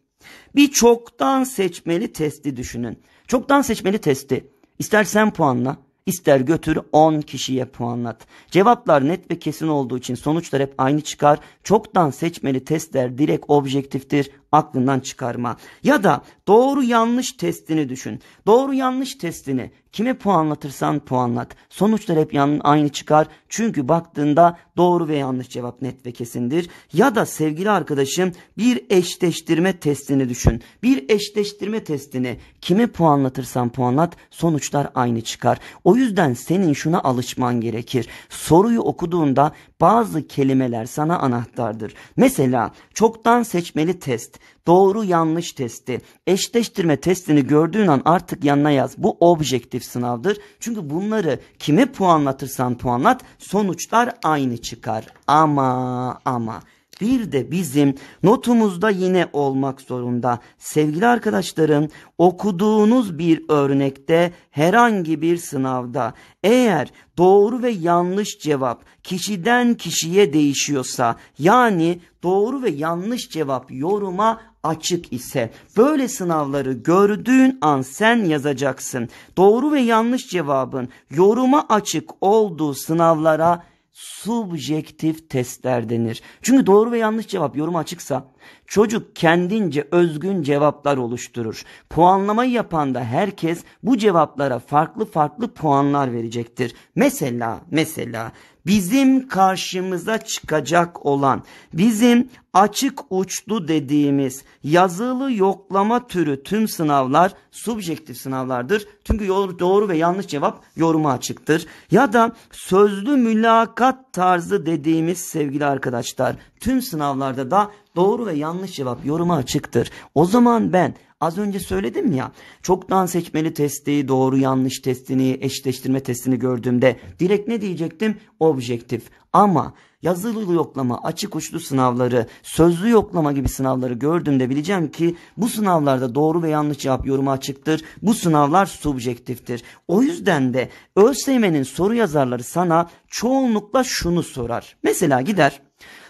bir çoktan seçmeli testi düşünün. Çoktan seçmeli testi İstersen puanla, ister götür 10 kişiye puanlat. Cevaplar net ve kesin olduğu için sonuçlar hep aynı çıkar. Çoktan seçmeli testler direkt objektiftir aklından çıkarma. Ya da doğru yanlış testini düşün. Doğru yanlış testini kime puanlatırsan puanlat. Sonuçlar hep aynı çıkar. Çünkü baktığında doğru ve yanlış cevap net ve kesindir. Ya da sevgili arkadaşım bir eşleştirme testini düşün. Bir eşleştirme testini kime puanlatırsan puanlat sonuçlar aynı çıkar. O yüzden senin şuna alışman gerekir. Soruyu okuduğunda bazı kelimeler sana anahtardır. Mesela çoktan seçmeli test, doğru yanlış testi, eşleştirme testini gördüğün an artık yanına yaz. Bu objektif sınavdır. Çünkü bunları kimi puanlatırsan puanlat sonuçlar aynı çıkar. Ama ama bir de bizim notumuzda yine olmak zorunda. Sevgili arkadaşlarım okuduğunuz bir örnekte herhangi bir sınavda eğer doğru ve yanlış cevap kişiden kişiye değişiyorsa yani doğru ve yanlış cevap yoruma açık ise böyle sınavları gördüğün an sen yazacaksın. Doğru ve yanlış cevabın yoruma açık olduğu sınavlara subjektif testler denir. Çünkü doğru ve yanlış cevap yorum açıksa çocuk kendince özgün cevaplar oluşturur. Puanlamayı yapan da herkes bu cevaplara farklı farklı puanlar verecektir. Mesela mesela bizim karşımıza çıkacak olan, bizim açık uçlu dediğimiz yazılı yoklama türü tüm sınavlar subjektif sınavlardır. Çünkü doğru ve yanlış cevap yoruma açıktır. Ya da sözlü mülakat tarzı dediğimiz sevgili arkadaşlar tüm sınavlarda da doğru ve yanlış cevap yoruma açıktır. O zaman ben Az önce söyledim ya çoktan seçmeli testi, doğru yanlış testini, eşleştirme testini gördüğümde direkt ne diyecektim? Objektif. Ama yazılı yoklama, açık uçlu sınavları, sözlü yoklama gibi sınavları gördüğümde bileceğim ki bu sınavlarda doğru ve yanlış cevap yorumu açıktır. Bu sınavlar subjektiftir. O yüzden de ÖSYM'nin soru yazarları sana çoğunlukla şunu sorar. Mesela gider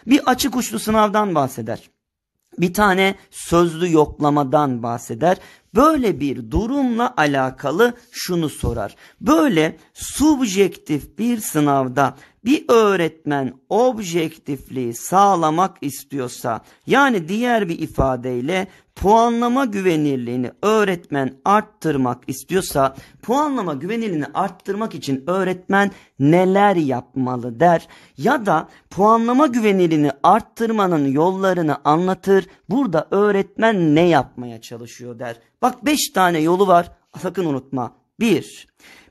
bir açık uçlu sınavdan bahseder bir tane sözlü yoklamadan bahseder. Böyle bir durumla alakalı şunu sorar. Böyle subjektif bir sınavda bir öğretmen objektifliği sağlamak istiyorsa yani diğer bir ifadeyle puanlama güvenirliğini öğretmen arttırmak istiyorsa puanlama güvenilini arttırmak için öğretmen neler yapmalı der ya da puanlama güvenilini arttırmanın yollarını anlatır burada öğretmen ne yapmaya çalışıyor der. Bak 5 tane yolu var sakın unutma. 1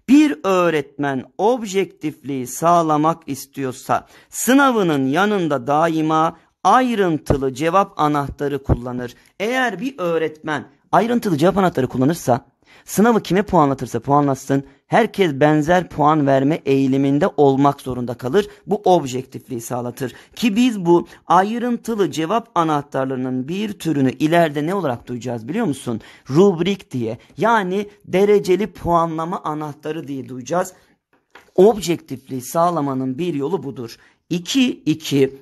bir öğretmen objektifliği sağlamak istiyorsa sınavının yanında daima ayrıntılı cevap anahtarı kullanır. Eğer bir öğretmen ayrıntılı cevap anahtarı kullanırsa Sınavı kime puanlatırsa puanlatsın herkes benzer puan verme eğiliminde olmak zorunda kalır. Bu objektifliği sağlatır. Ki biz bu ayrıntılı cevap anahtarlarının bir türünü ileride ne olarak duyacağız biliyor musun? Rubrik diye yani dereceli puanlama anahtarı diye duyacağız. Objektifliği sağlamanın bir yolu budur. 2 2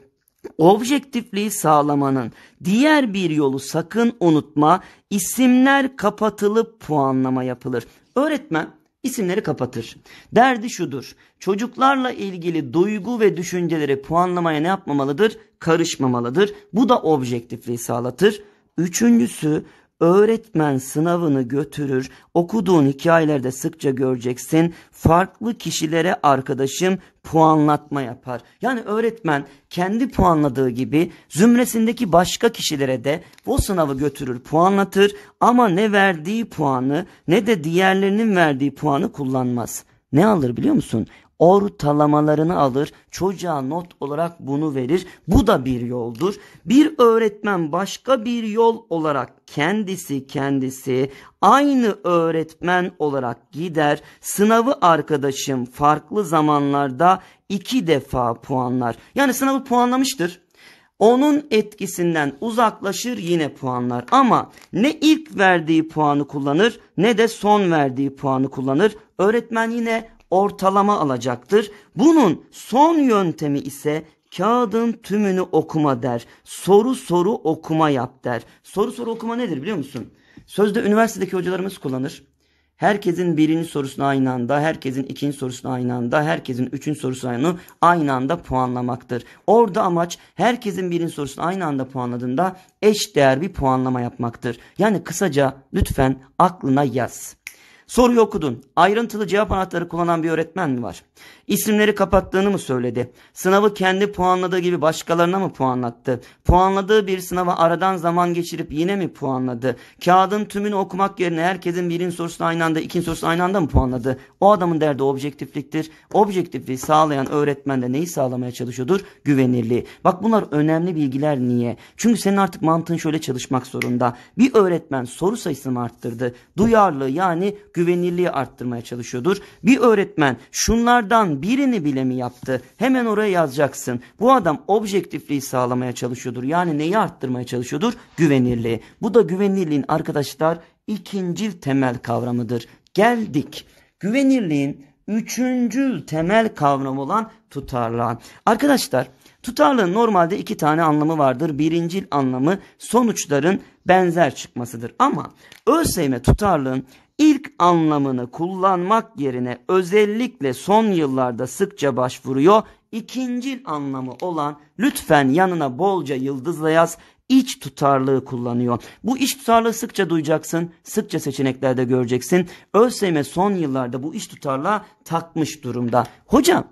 Objektifliği sağlamanın diğer bir yolu sakın unutma isimler kapatılıp puanlama yapılır. Öğretmen isimleri kapatır. Derdi şudur çocuklarla ilgili duygu ve düşünceleri puanlamaya ne yapmamalıdır? Karışmamalıdır. Bu da objektifliği sağlatır. Üçüncüsü öğretmen sınavını götürür, okuduğun hikayelerde sıkça göreceksin. Farklı kişilere arkadaşım puanlatma yapar. Yani öğretmen kendi puanladığı gibi zümresindeki başka kişilere de bu sınavı götürür, puanlatır ama ne verdiği puanı ne de diğerlerinin verdiği puanı kullanmaz. Ne alır biliyor musun? ortalamalarını alır. Çocuğa not olarak bunu verir. Bu da bir yoldur. Bir öğretmen başka bir yol olarak kendisi kendisi aynı öğretmen olarak gider. Sınavı arkadaşım farklı zamanlarda iki defa puanlar. Yani sınavı puanlamıştır. Onun etkisinden uzaklaşır yine puanlar ama ne ilk verdiği puanı kullanır ne de son verdiği puanı kullanır. Öğretmen yine ortalama alacaktır. Bunun son yöntemi ise kağıdın tümünü okuma der. Soru soru okuma yap der. Soru soru okuma nedir biliyor musun? Sözde üniversitedeki hocalarımız kullanır. Herkesin birinci sorusunu aynı anda, herkesin ikinci sorusunu aynı anda, herkesin üçüncü sorusunu aynı, aynı anda puanlamaktır. Orada amaç herkesin birinci sorusunu aynı anda puanladığında eş değer bir puanlama yapmaktır. Yani kısaca lütfen aklına yaz. Soruyu okudun. Ayrıntılı cevap anahtarı kullanan bir öğretmen mi var? İsimleri kapattığını mı söyledi? Sınavı kendi puanladığı gibi başkalarına mı puanlattı? Puanladığı bir sınava aradan zaman geçirip yine mi puanladı? Kağıdın tümünü okumak yerine herkesin birinci sorusunu aynı anda, ikinci sorusunu aynı anda mı puanladı? O adamın derdi objektifliktir. Objektifliği sağlayan öğretmen de neyi sağlamaya çalışıyordur? Güvenirliği. Bak bunlar önemli bilgiler niye? Çünkü senin artık mantığın şöyle çalışmak zorunda. Bir öğretmen soru sayısını arttırdı. Duyarlı yani güvenirliği arttırmaya çalışıyordur. Bir öğretmen şunlar bunlardan birini bile mi yaptı? Hemen oraya yazacaksın. Bu adam objektifliği sağlamaya çalışıyordur. Yani neyi arttırmaya çalışıyordur? Güvenirliği. Bu da güvenirliğin arkadaşlar ikincil temel kavramıdır. Geldik. Güvenirliğin üçüncül temel kavramı olan tutarlılığa. Arkadaşlar tutarlılığın normalde iki tane anlamı vardır. Birincil anlamı sonuçların benzer çıkmasıdır. Ama ÖSYM tutarlılığın ilk anlamını kullanmak yerine özellikle son yıllarda sıkça başvuruyor. İkincil anlamı olan lütfen yanına bolca yıldızla yaz iç tutarlığı kullanıyor. Bu iç tutarlığı sıkça duyacaksın, sıkça seçeneklerde göreceksin. ÖSYM son yıllarda bu iç tutarlığa takmış durumda. Hocam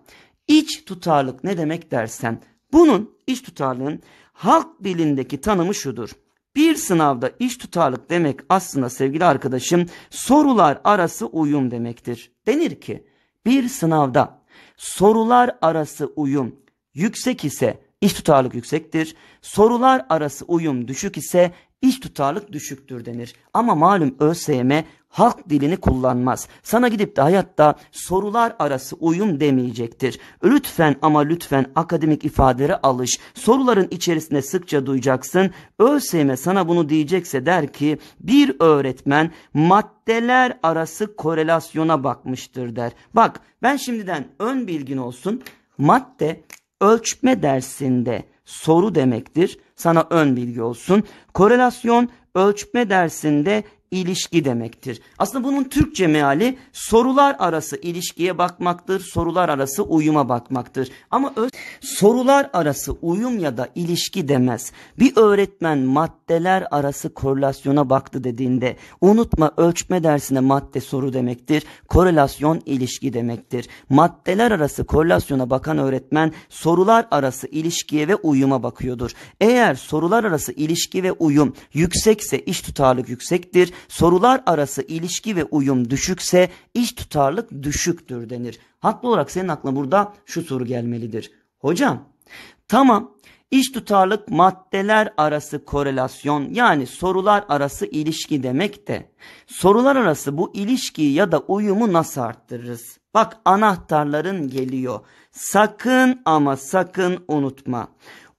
iç tutarlık ne demek dersen bunun iç tutarlığın halk dilindeki tanımı şudur. Bir sınavda iş tutarlık demek aslında sevgili arkadaşım sorular arası uyum demektir. Denir ki bir sınavda sorular arası uyum yüksek ise iş tutarlık yüksektir. Sorular arası uyum düşük ise iş tutarlık düşüktür denir. Ama malum ÖSYM halk dilini kullanmaz. Sana gidip de hayatta sorular arası uyum demeyecektir. Lütfen ama lütfen akademik ifadeleri alış. Soruların içerisinde sıkça duyacaksın. ÖSYM sana bunu diyecekse der ki bir öğretmen maddeler arası korelasyona bakmıştır der. Bak ben şimdiden ön bilgin olsun. Madde ölçme dersinde soru demektir sana ön bilgi olsun. Korelasyon ölçme dersinde ilişki demektir. Aslında bunun Türkçe meali sorular arası ilişkiye bakmaktır, sorular arası uyuma bakmaktır. Ama öz sorular arası uyum ya da ilişki demez. Bir öğretmen maddeler arası korelasyona baktı dediğinde unutma ölçme dersine madde soru demektir, korelasyon ilişki demektir. Maddeler arası korelasyona bakan öğretmen sorular arası ilişkiye ve uyuma bakıyordur. Eğer sorular arası ilişki ve uyum yüksekse iş tutarlık yüksektir sorular arası ilişki ve uyum düşükse iş tutarlık düşüktür denir. Haklı olarak senin aklına burada şu soru gelmelidir. Hocam tamam iş tutarlık maddeler arası korelasyon yani sorular arası ilişki demek de sorular arası bu ilişkiyi ya da uyumu nasıl arttırırız? Bak anahtarların geliyor. Sakın ama sakın unutma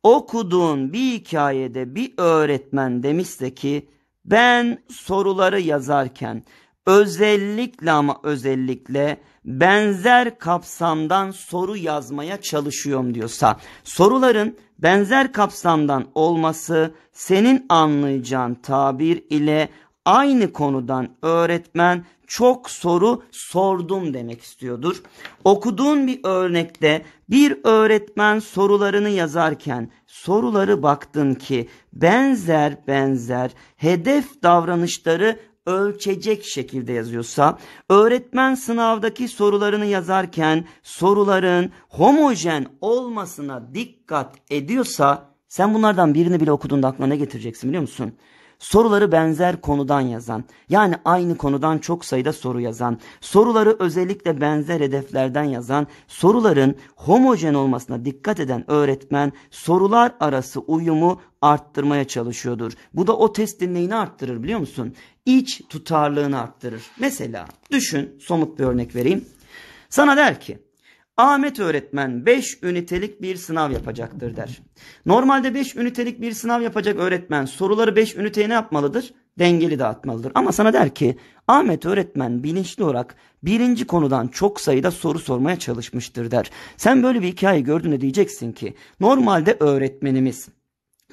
okuduğun bir hikayede bir öğretmen demişse ki ben soruları yazarken özellikle ama özellikle benzer kapsamdan soru yazmaya çalışıyorum diyorsa soruların benzer kapsamdan olması senin anlayacağın tabir ile aynı konudan öğretmen çok soru sordum demek istiyordur. Okuduğun bir örnekte bir öğretmen sorularını yazarken soruları baktın ki benzer benzer hedef davranışları ölçecek şekilde yazıyorsa, öğretmen sınavdaki sorularını yazarken soruların homojen olmasına dikkat ediyorsa, sen bunlardan birini bile okuduğunda aklına ne getireceksin biliyor musun? soruları benzer konudan yazan, yani aynı konudan çok sayıda soru yazan, soruları özellikle benzer hedeflerden yazan, soruların homojen olmasına dikkat eden öğretmen sorular arası uyumu arttırmaya çalışıyordur. Bu da o testin neyini arttırır biliyor musun? İç tutarlılığını arttırır. Mesela düşün somut bir örnek vereyim. Sana der ki Ahmet öğretmen 5 ünitelik bir sınav yapacaktır der. Normalde 5 ünitelik bir sınav yapacak öğretmen soruları 5 üniteye ne yapmalıdır? Dengeli dağıtmalıdır. Ama sana der ki Ahmet öğretmen bilinçli olarak birinci konudan çok sayıda soru sormaya çalışmıştır der. Sen böyle bir hikaye gördüğünde diyeceksin ki normalde öğretmenimiz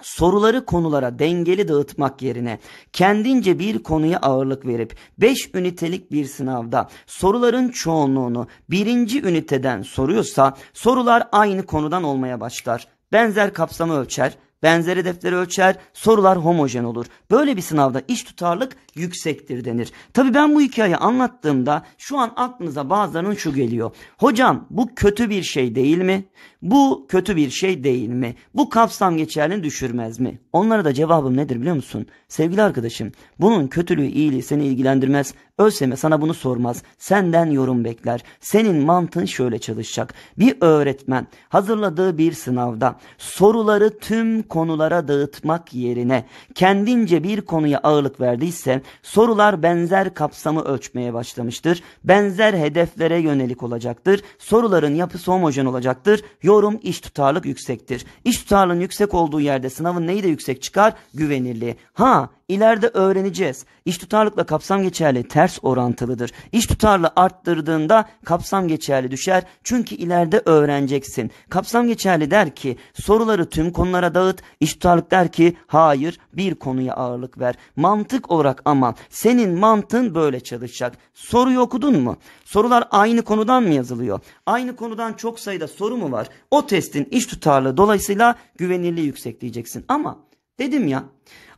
soruları konulara dengeli dağıtmak yerine kendince bir konuya ağırlık verip 5 ünitelik bir sınavda soruların çoğunluğunu birinci üniteden soruyorsa sorular aynı konudan olmaya başlar. Benzer kapsamı ölçer, benzer hedefleri ölçer, sorular homojen olur. Böyle bir sınavda iş tutarlık yüksektir denir. Tabi ben bu hikayeyi anlattığımda şu an aklınıza bazılarının şu geliyor. Hocam bu kötü bir şey değil mi? Bu kötü bir şey değil mi? Bu kapsam geçerliğini düşürmez mi? Onlara da cevabım nedir biliyor musun? Sevgili arkadaşım, bunun kötülüğü iyiliği seni ilgilendirmez. ÖSYM sana bunu sormaz. Senden yorum bekler. Senin mantığın şöyle çalışacak. Bir öğretmen hazırladığı bir sınavda soruları tüm konulara dağıtmak yerine kendince bir konuya ağırlık verdiyse sorular benzer kapsamı ölçmeye başlamıştır. Benzer hedeflere yönelik olacaktır. Soruların yapısı homojen olacaktır. Yol Yorum iş tutarlık yüksektir. İş tutarlığın yüksek olduğu yerde sınavın neyi de yüksek çıkar? Güvenirliği. Ha İleride öğreneceğiz. İş tutarlılıkla kapsam geçerli ters orantılıdır. İş tutarlı arttırdığında kapsam geçerli düşer. Çünkü ileride öğreneceksin. Kapsam geçerli der ki soruları tüm konulara dağıt. İş tutarlılık der ki hayır bir konuya ağırlık ver. Mantık olarak ama senin mantığın böyle çalışacak. Soruyu okudun mu? Sorular aynı konudan mı yazılıyor? Aynı konudan çok sayıda soru mu var? O testin iş tutarlı dolayısıyla güvenirliği yüksek diyeceksin. Ama dedim ya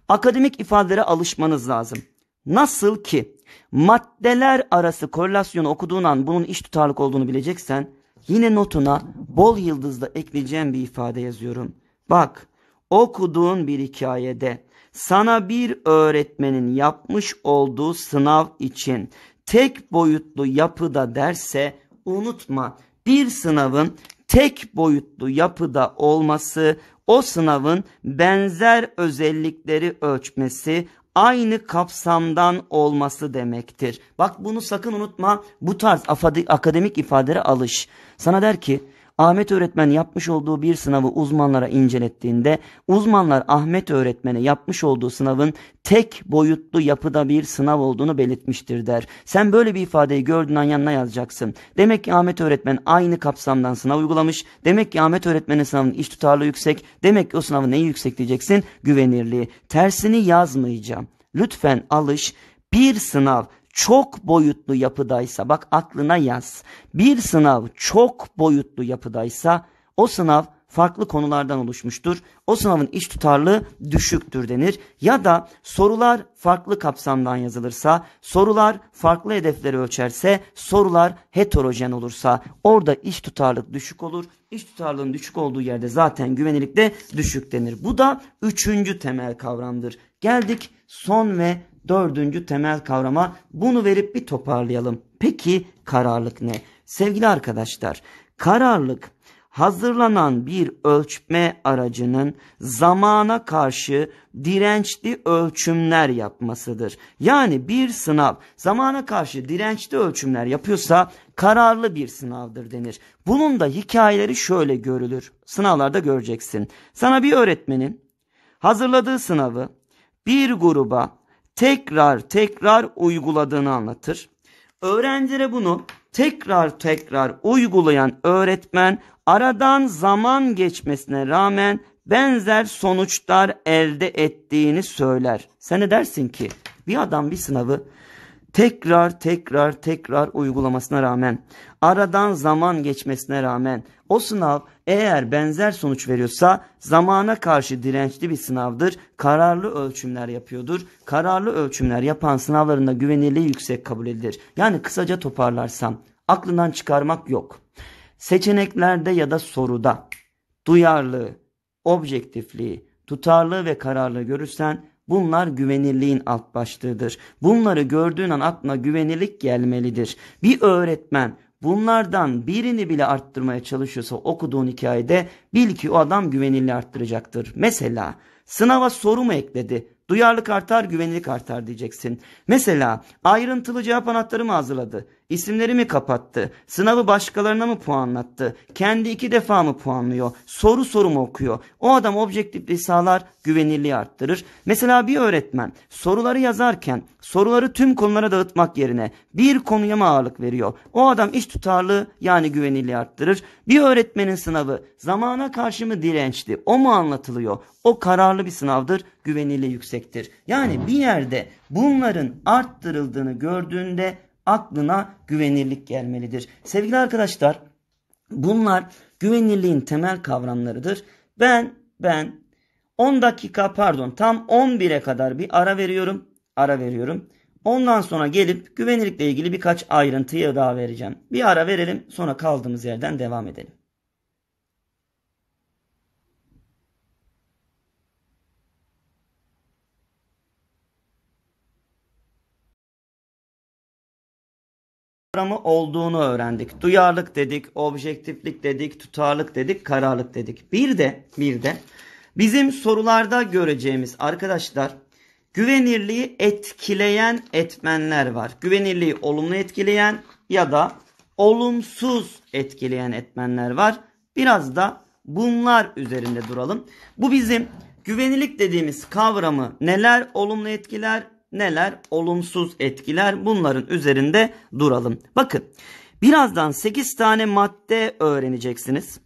akademik ifadelere alışmanız lazım. Nasıl ki maddeler arası korelasyonu okuduğun an bunun iş tutarlık olduğunu bileceksen yine notuna bol yıldızla ekleyeceğim bir ifade yazıyorum. Bak okuduğun bir hikayede sana bir öğretmenin yapmış olduğu sınav için tek boyutlu yapıda derse unutma bir sınavın tek boyutlu yapıda olması o sınavın benzer özellikleri ölçmesi aynı kapsamdan olması demektir. Bak bunu sakın unutma bu tarz akademik ifadelere alış. Sana der ki Ahmet öğretmen yapmış olduğu bir sınavı uzmanlara incelettiğinde uzmanlar Ahmet öğretmeni yapmış olduğu sınavın tek boyutlu yapıda bir sınav olduğunu belirtmiştir der. Sen böyle bir ifadeyi gördüğün an yanına yazacaksın. Demek ki Ahmet öğretmen aynı kapsamdan sınav uygulamış. Demek ki Ahmet öğretmenin sınavının iş tutarlı yüksek. Demek ki o sınavın neyi yüksek diyeceksin? Güvenirliği. Tersini yazmayacağım. Lütfen alış bir sınav çok boyutlu yapıdaysa bak aklına yaz. Bir sınav çok boyutlu yapıdaysa o sınav farklı konulardan oluşmuştur. O sınavın iç tutarlığı düşüktür denir. Ya da sorular farklı kapsamdan yazılırsa, sorular farklı hedefleri ölçerse, sorular heterojen olursa orada iç tutarlık düşük olur. İç tutarlığın düşük olduğu yerde zaten güvenilik de düşük denir. Bu da üçüncü temel kavramdır. Geldik son ve dördüncü temel kavrama bunu verip bir toparlayalım. Peki kararlık ne? Sevgili arkadaşlar kararlık hazırlanan bir ölçme aracının zamana karşı dirençli ölçümler yapmasıdır. Yani bir sınav zamana karşı dirençli ölçümler yapıyorsa kararlı bir sınavdır denir. Bunun da hikayeleri şöyle görülür. Sınavlarda göreceksin. Sana bir öğretmenin hazırladığı sınavı bir gruba tekrar tekrar uyguladığını anlatır. Öğrencilere bunu tekrar tekrar uygulayan öğretmen aradan zaman geçmesine rağmen benzer sonuçlar elde ettiğini söyler. Sen ne dersin ki bir adam bir sınavı tekrar tekrar tekrar uygulamasına rağmen aradan zaman geçmesine rağmen o sınav eğer benzer sonuç veriyorsa zamana karşı dirençli bir sınavdır. Kararlı ölçümler yapıyordur. Kararlı ölçümler yapan sınavlarında güvenilirliği yüksek kabul edilir. Yani kısaca toparlarsam aklından çıkarmak yok. Seçeneklerde ya da soruda duyarlı, objektifliği, tutarlı ve kararlı görürsen Bunlar güvenirliğin alt başlığıdır. Bunları gördüğün an aklına güvenilik gelmelidir. Bir öğretmen bunlardan birini bile arttırmaya çalışıyorsa okuduğun hikayede bil ki o adam güvenilirliği arttıracaktır. Mesela sınava soru mu ekledi? Duyarlılık artar, güvenilik artar diyeceksin. Mesela ayrıntılı cevap anahtarı mı hazırladı? İsimleri mi kapattı? Sınavı başkalarına mı puanlattı? Kendi iki defa mı puanlıyor? Soru soru mu okuyor? O adam objektifliği sağlar, güvenirliği arttırır. Mesela bir öğretmen soruları yazarken soruları tüm konulara dağıtmak yerine bir konuya mı ağırlık veriyor? O adam iş tutarlı yani güvenirliği arttırır. Bir öğretmenin sınavı zamana karşı mı dirençli? O mu anlatılıyor? O kararlı bir sınavdır, güvenirliği yüksektir. Yani bir yerde bunların arttırıldığını gördüğünde aklına güvenirlik gelmelidir. Sevgili arkadaşlar bunlar güvenirliğin temel kavramlarıdır. Ben ben 10 dakika pardon tam 11'e kadar bir ara veriyorum. Ara veriyorum. Ondan sonra gelip güvenirlikle ilgili birkaç ayrıntıyı daha vereceğim. Bir ara verelim sonra kaldığımız yerden devam edelim. kavramı olduğunu öğrendik. Duyarlılık dedik, objektiflik dedik, tutarlılık dedik, kararlılık dedik. Bir de bir de bizim sorularda göreceğimiz arkadaşlar güvenirliği etkileyen etmenler var. Güvenirliği olumlu etkileyen ya da olumsuz etkileyen etmenler var. Biraz da bunlar üzerinde duralım. Bu bizim güvenilik dediğimiz kavramı neler olumlu etkiler, neler? Olumsuz etkiler. Bunların üzerinde duralım. Bakın birazdan 8 tane madde öğreneceksiniz.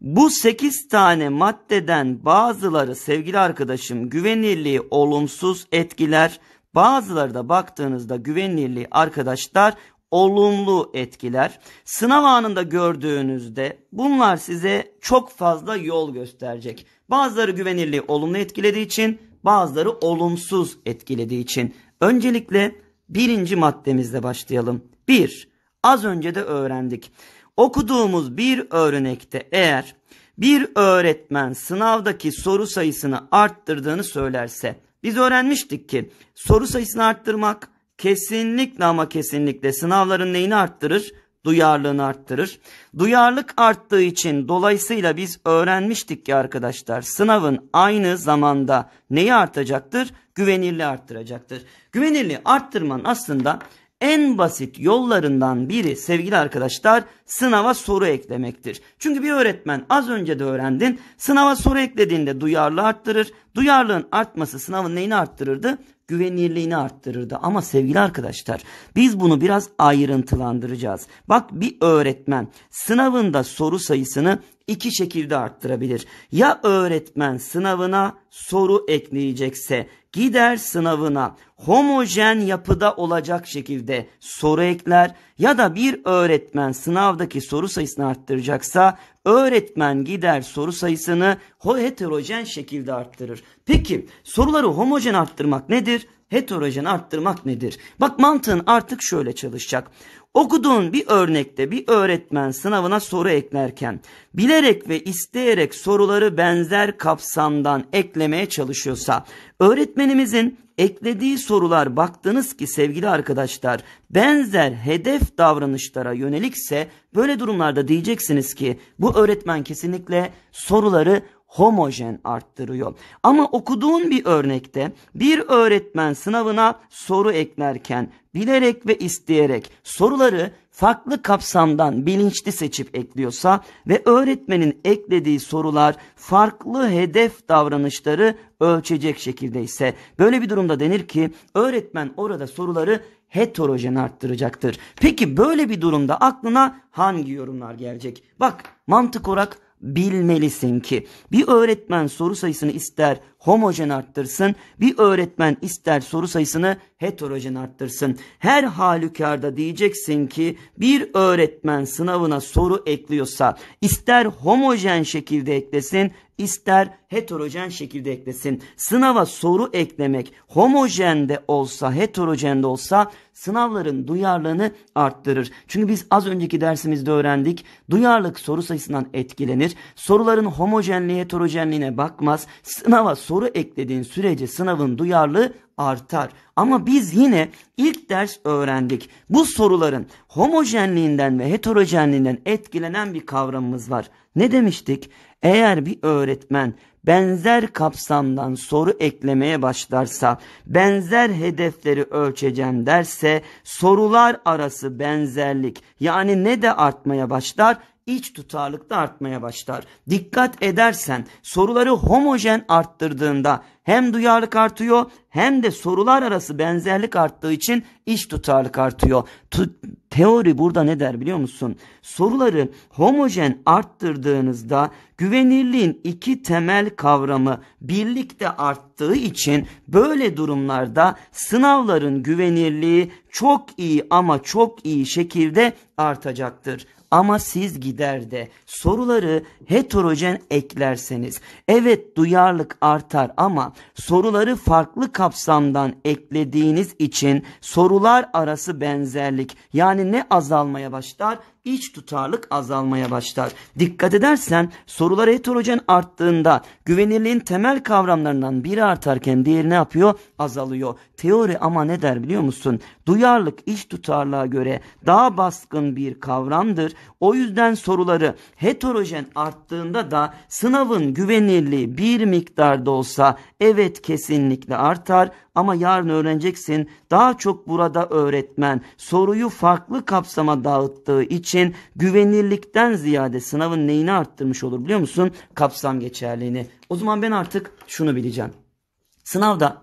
Bu 8 tane maddeden bazıları sevgili arkadaşım güvenirliği olumsuz etkiler. Bazıları da baktığınızda güvenirliği arkadaşlar olumlu etkiler. Sınav anında gördüğünüzde bunlar size çok fazla yol gösterecek. Bazıları güvenirliği olumlu etkilediği için bazıları olumsuz etkilediği için. Öncelikle birinci maddemizle başlayalım. Bir, az önce de öğrendik. Okuduğumuz bir örnekte eğer bir öğretmen sınavdaki soru sayısını arttırdığını söylerse biz öğrenmiştik ki soru sayısını arttırmak kesinlikle ama kesinlikle sınavların neyini arttırır? duyarlılığını arttırır. Duyarlılık arttığı için dolayısıyla biz öğrenmiştik ki arkadaşlar sınavın aynı zamanda neyi artacaktır? Güvenirli arttıracaktır. Güvenirli arttırmanın aslında en basit yollarından biri sevgili arkadaşlar sınava soru eklemektir. Çünkü bir öğretmen az önce de öğrendin sınava soru eklediğinde duyarlı arttırır. Duyarlığın artması sınavın neyini arttırırdı? güvenirliğini arttırırdı. Ama sevgili arkadaşlar biz bunu biraz ayrıntılandıracağız. Bak bir öğretmen sınavında soru sayısını iki şekilde arttırabilir. Ya öğretmen sınavına soru ekleyecekse gider sınavına homojen yapıda olacak şekilde soru ekler ya da bir öğretmen sınavdaki soru sayısını arttıracaksa öğretmen gider soru sayısını heterojen şekilde arttırır. Peki soruları homojen arttırmak nedir? Heterojen arttırmak nedir? Bak mantığın artık şöyle çalışacak. Okuduğun bir örnekte bir öğretmen sınavına soru eklerken bilerek ve isteyerek soruları benzer kapsamdan eklemeye çalışıyorsa öğretmenimizin eklediği sorular baktınız ki sevgili arkadaşlar benzer hedef davranışlara yönelikse böyle durumlarda diyeceksiniz ki bu öğretmen kesinlikle soruları homojen arttırıyor. Ama okuduğun bir örnekte bir öğretmen sınavına soru eklerken bilerek ve isteyerek soruları farklı kapsamdan bilinçli seçip ekliyorsa ve öğretmenin eklediği sorular farklı hedef davranışları ölçecek şekilde ise böyle bir durumda denir ki öğretmen orada soruları heterojen arttıracaktır. Peki böyle bir durumda aklına hangi yorumlar gelecek? Bak mantık olarak bilmelisin ki bir öğretmen soru sayısını ister homojen arttırsın, bir öğretmen ister soru sayısını heterojen arttırsın. Her halükarda diyeceksin ki bir öğretmen sınavına soru ekliyorsa ister homojen şekilde eklesin, ister heterojen şekilde eklesin. Sınava soru eklemek homojen de olsa heterojen de olsa sınavların duyarlılığını arttırır. Çünkü biz az önceki dersimizde öğrendik. Duyarlılık soru sayısından etkilenir. Soruların homojenliği heterojenliğine bakmaz. Sınava soru eklediğin sürece sınavın duyarlılığı artar. Ama biz yine ilk ders öğrendik. Bu soruların homojenliğinden ve heterojenliğinden etkilenen bir kavramımız var. Ne demiştik? Eğer bir öğretmen benzer kapsamdan soru eklemeye başlarsa, benzer hedefleri ölçeceğim derse sorular arası benzerlik yani ne de artmaya başlar iç tutarlık da artmaya başlar. Dikkat edersen soruları homojen arttırdığında hem duyarlılık artıyor hem de sorular arası benzerlik arttığı için iç tutarlık artıyor. Tu teori burada ne der biliyor musun? Soruları homojen arttırdığınızda güvenirliğin iki temel kavramı birlikte arttığı için böyle durumlarda sınavların güvenirliği çok iyi ama çok iyi şekilde artacaktır ama siz gider de soruları heterojen eklerseniz evet duyarlılık artar ama soruları farklı kapsamdan eklediğiniz için sorular arası benzerlik yani ne azalmaya başlar iç tutarlık azalmaya başlar. Dikkat edersen sorular heterojen arttığında güvenirliğin temel kavramlarından biri artarken diğeri ne yapıyor? Azalıyor. Teori ama ne der biliyor musun? Duyarlılık iç tutarlığa göre daha baskın bir kavramdır. O yüzden soruları heterojen arttığında da sınavın güvenirliği bir miktarda olsa evet kesinlikle artar ama yarın öğreneceksin daha çok burada öğretmen soruyu farklı kapsama dağıttığı için güvenirlikten ziyade sınavın neyini arttırmış olur biliyor musun? Kapsam geçerliğini. O zaman ben artık şunu bileceğim. Sınavda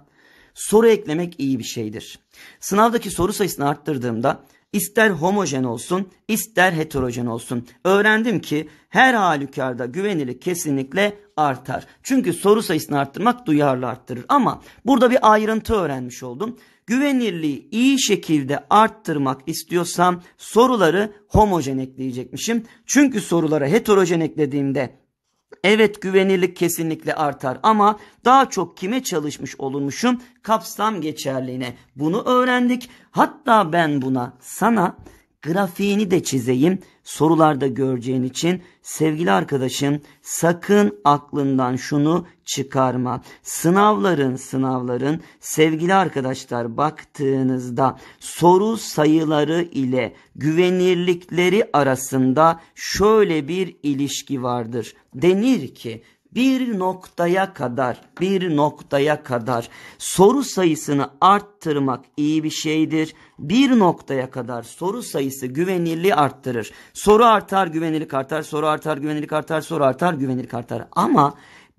soru eklemek iyi bir şeydir. Sınavdaki soru sayısını arttırdığımda ister homojen olsun ister heterojen olsun öğrendim ki her halükarda güvenilik kesinlikle artar. Çünkü soru sayısını arttırmak duyarlı arttırır ama burada bir ayrıntı öğrenmiş oldum. Güvenirliği iyi şekilde arttırmak istiyorsam soruları homojen ekleyecekmişim. Çünkü sorulara heterojen eklediğimde Evet güvenirlik kesinlikle artar ama daha çok kime çalışmış olunmuşum kapsam geçerliğine bunu öğrendik. Hatta ben buna sana grafiğini de çizeyim sorularda göreceğin için sevgili arkadaşım sakın aklından şunu çıkarma. Sınavların sınavların sevgili arkadaşlar baktığınızda soru sayıları ile güvenirlikleri arasında şöyle bir ilişki vardır. Denir ki bir noktaya kadar bir noktaya kadar soru sayısını arttırmak iyi bir şeydir. Bir noktaya kadar soru sayısı güvenirliği arttırır. Soru artar güvenirlik artar soru artar güvenirlik artar soru artar güvenirlik artar ama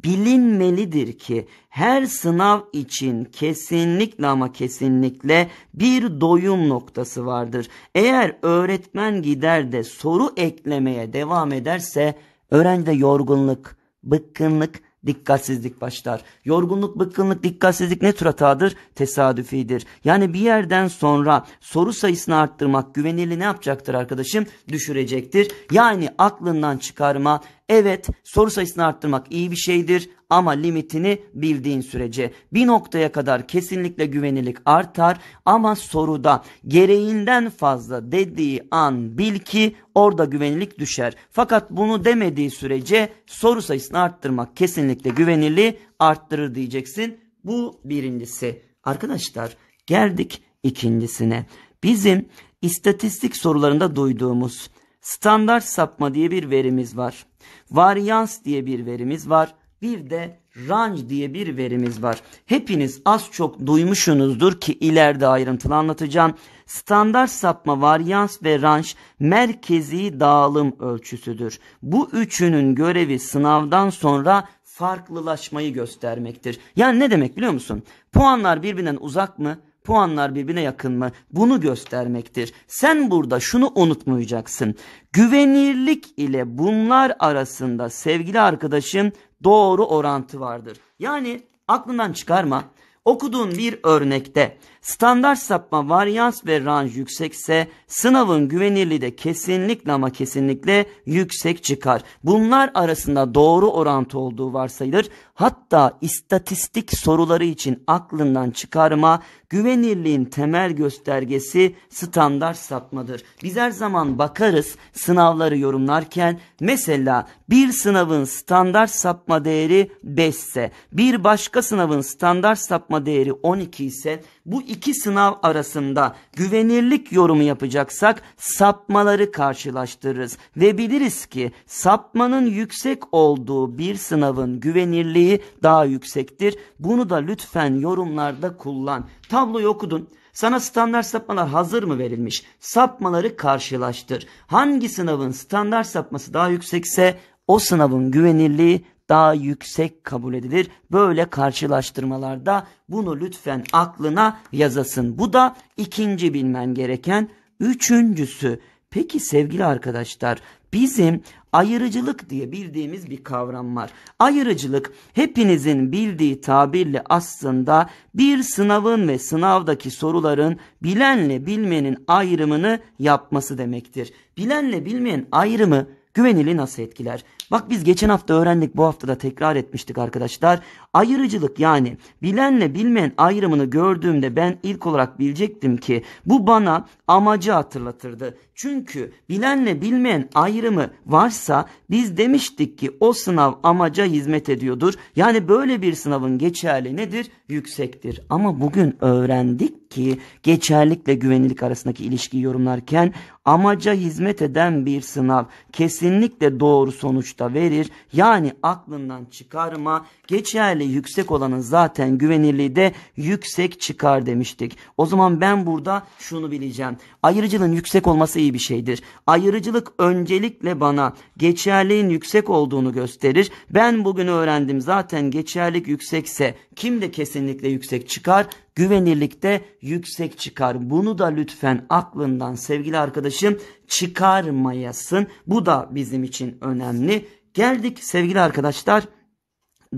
bilinmelidir ki her sınav için kesinlikle ama kesinlikle bir doyum noktası vardır. Eğer öğretmen gider de soru eklemeye devam ederse öğrencide yorgunluk, bıkkınlık, dikkatsizlik başlar. Yorgunluk, bıkkınlık, dikkatsizlik ne tür hatadır? Tesadüfidir. Yani bir yerden sonra soru sayısını arttırmak güvenilir ne yapacaktır arkadaşım? Düşürecektir. Yani aklından çıkarma. Evet soru sayısını arttırmak iyi bir şeydir ama limitini bildiğin sürece bir noktaya kadar kesinlikle güvenilik artar ama soruda gereğinden fazla dediği an bil ki orada güvenilik düşer. Fakat bunu demediği sürece soru sayısını arttırmak kesinlikle güvenili arttırır diyeceksin. Bu birincisi. Arkadaşlar geldik ikincisine. Bizim istatistik sorularında duyduğumuz standart sapma diye bir verimiz var. Varyans diye bir verimiz var bir de range diye bir verimiz var. Hepiniz az çok duymuşsunuzdur ki ileride ayrıntılı anlatacağım. Standart sapma varyans ve range merkezi dağılım ölçüsüdür. Bu üçünün görevi sınavdan sonra farklılaşmayı göstermektir. Yani ne demek biliyor musun? Puanlar birbirinden uzak mı? puanlar birbirine yakın mı? Bunu göstermektir. Sen burada şunu unutmayacaksın. Güvenirlik ile bunlar arasında sevgili arkadaşım doğru orantı vardır. Yani aklından çıkarma okuduğun bir örnekte Standart sapma varyans ve ranj yüksekse sınavın güvenirliği de kesinlikle ama kesinlikle yüksek çıkar. Bunlar arasında doğru orantı olduğu varsayılır. Hatta istatistik soruları için aklından çıkarma güvenirliğin temel göstergesi standart sapmadır. Biz her zaman bakarız sınavları yorumlarken mesela bir sınavın standart sapma değeri 5 ise bir başka sınavın standart sapma değeri 12 ise bu iki sınav arasında güvenirlik yorumu yapacaksak sapmaları karşılaştırırız ve biliriz ki sapmanın yüksek olduğu bir sınavın güvenirliği daha yüksektir. Bunu da lütfen yorumlarda kullan. Tabloyu okudun. Sana standart sapmalar hazır mı verilmiş? Sapmaları karşılaştır. Hangi sınavın standart sapması daha yüksekse o sınavın güvenirliği daha yüksek kabul edilir. Böyle karşılaştırmalarda bunu lütfen aklına yazasın. Bu da ikinci bilmen gereken. Üçüncüsü peki sevgili arkadaşlar bizim ayırıcılık diye bildiğimiz bir kavram var. Ayırıcılık hepinizin bildiği tabirle aslında bir sınavın ve sınavdaki soruların bilenle bilmenin ayrımını yapması demektir. Bilenle bilmeyen ayrımı güvenili nasıl etkiler? Bak biz geçen hafta öğrendik bu hafta da tekrar etmiştik arkadaşlar. Ayrıcılık yani bilenle bilmeyen ayrımını gördüğümde ben ilk olarak bilecektim ki bu bana amacı hatırlatırdı. Çünkü bilenle bilmeyen ayrımı varsa biz demiştik ki o sınav amaca hizmet ediyordur. Yani böyle bir sınavın geçerli nedir? Yüksektir. Ama bugün öğrendik ki geçerlikle güvenilik arasındaki ilişkiyi yorumlarken amaca hizmet eden bir sınav kesinlikle doğru sonuçta verir. Yani aklından çıkarma geçerli yüksek olanın zaten güvenirliği de yüksek çıkar demiştik. O zaman ben burada şunu bileceğim. Ayırıcılığın yüksek olması iyi bir şeydir. Ayırıcılık öncelikle bana geçerliğin yüksek olduğunu gösterir. Ben bugün öğrendim zaten geçerlik yüksekse kim de kesinlikle yüksek çıkar? güvenirlikte yüksek çıkar. Bunu da lütfen aklından sevgili arkadaşım çıkarmayasın. Bu da bizim için önemli. Geldik sevgili arkadaşlar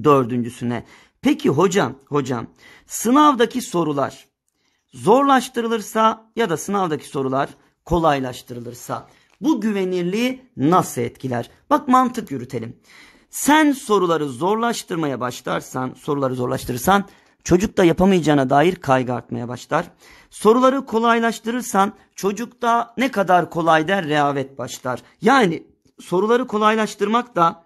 dördüncüsüne. Peki hocam, hocam sınavdaki sorular zorlaştırılırsa ya da sınavdaki sorular kolaylaştırılırsa bu güvenirliği nasıl etkiler? Bak mantık yürütelim. Sen soruları zorlaştırmaya başlarsan, soruları zorlaştırırsan Çocuk da yapamayacağına dair kaygı artmaya başlar. Soruları kolaylaştırırsan çocuk da ne kadar kolay der rehavet başlar. Yani soruları kolaylaştırmak da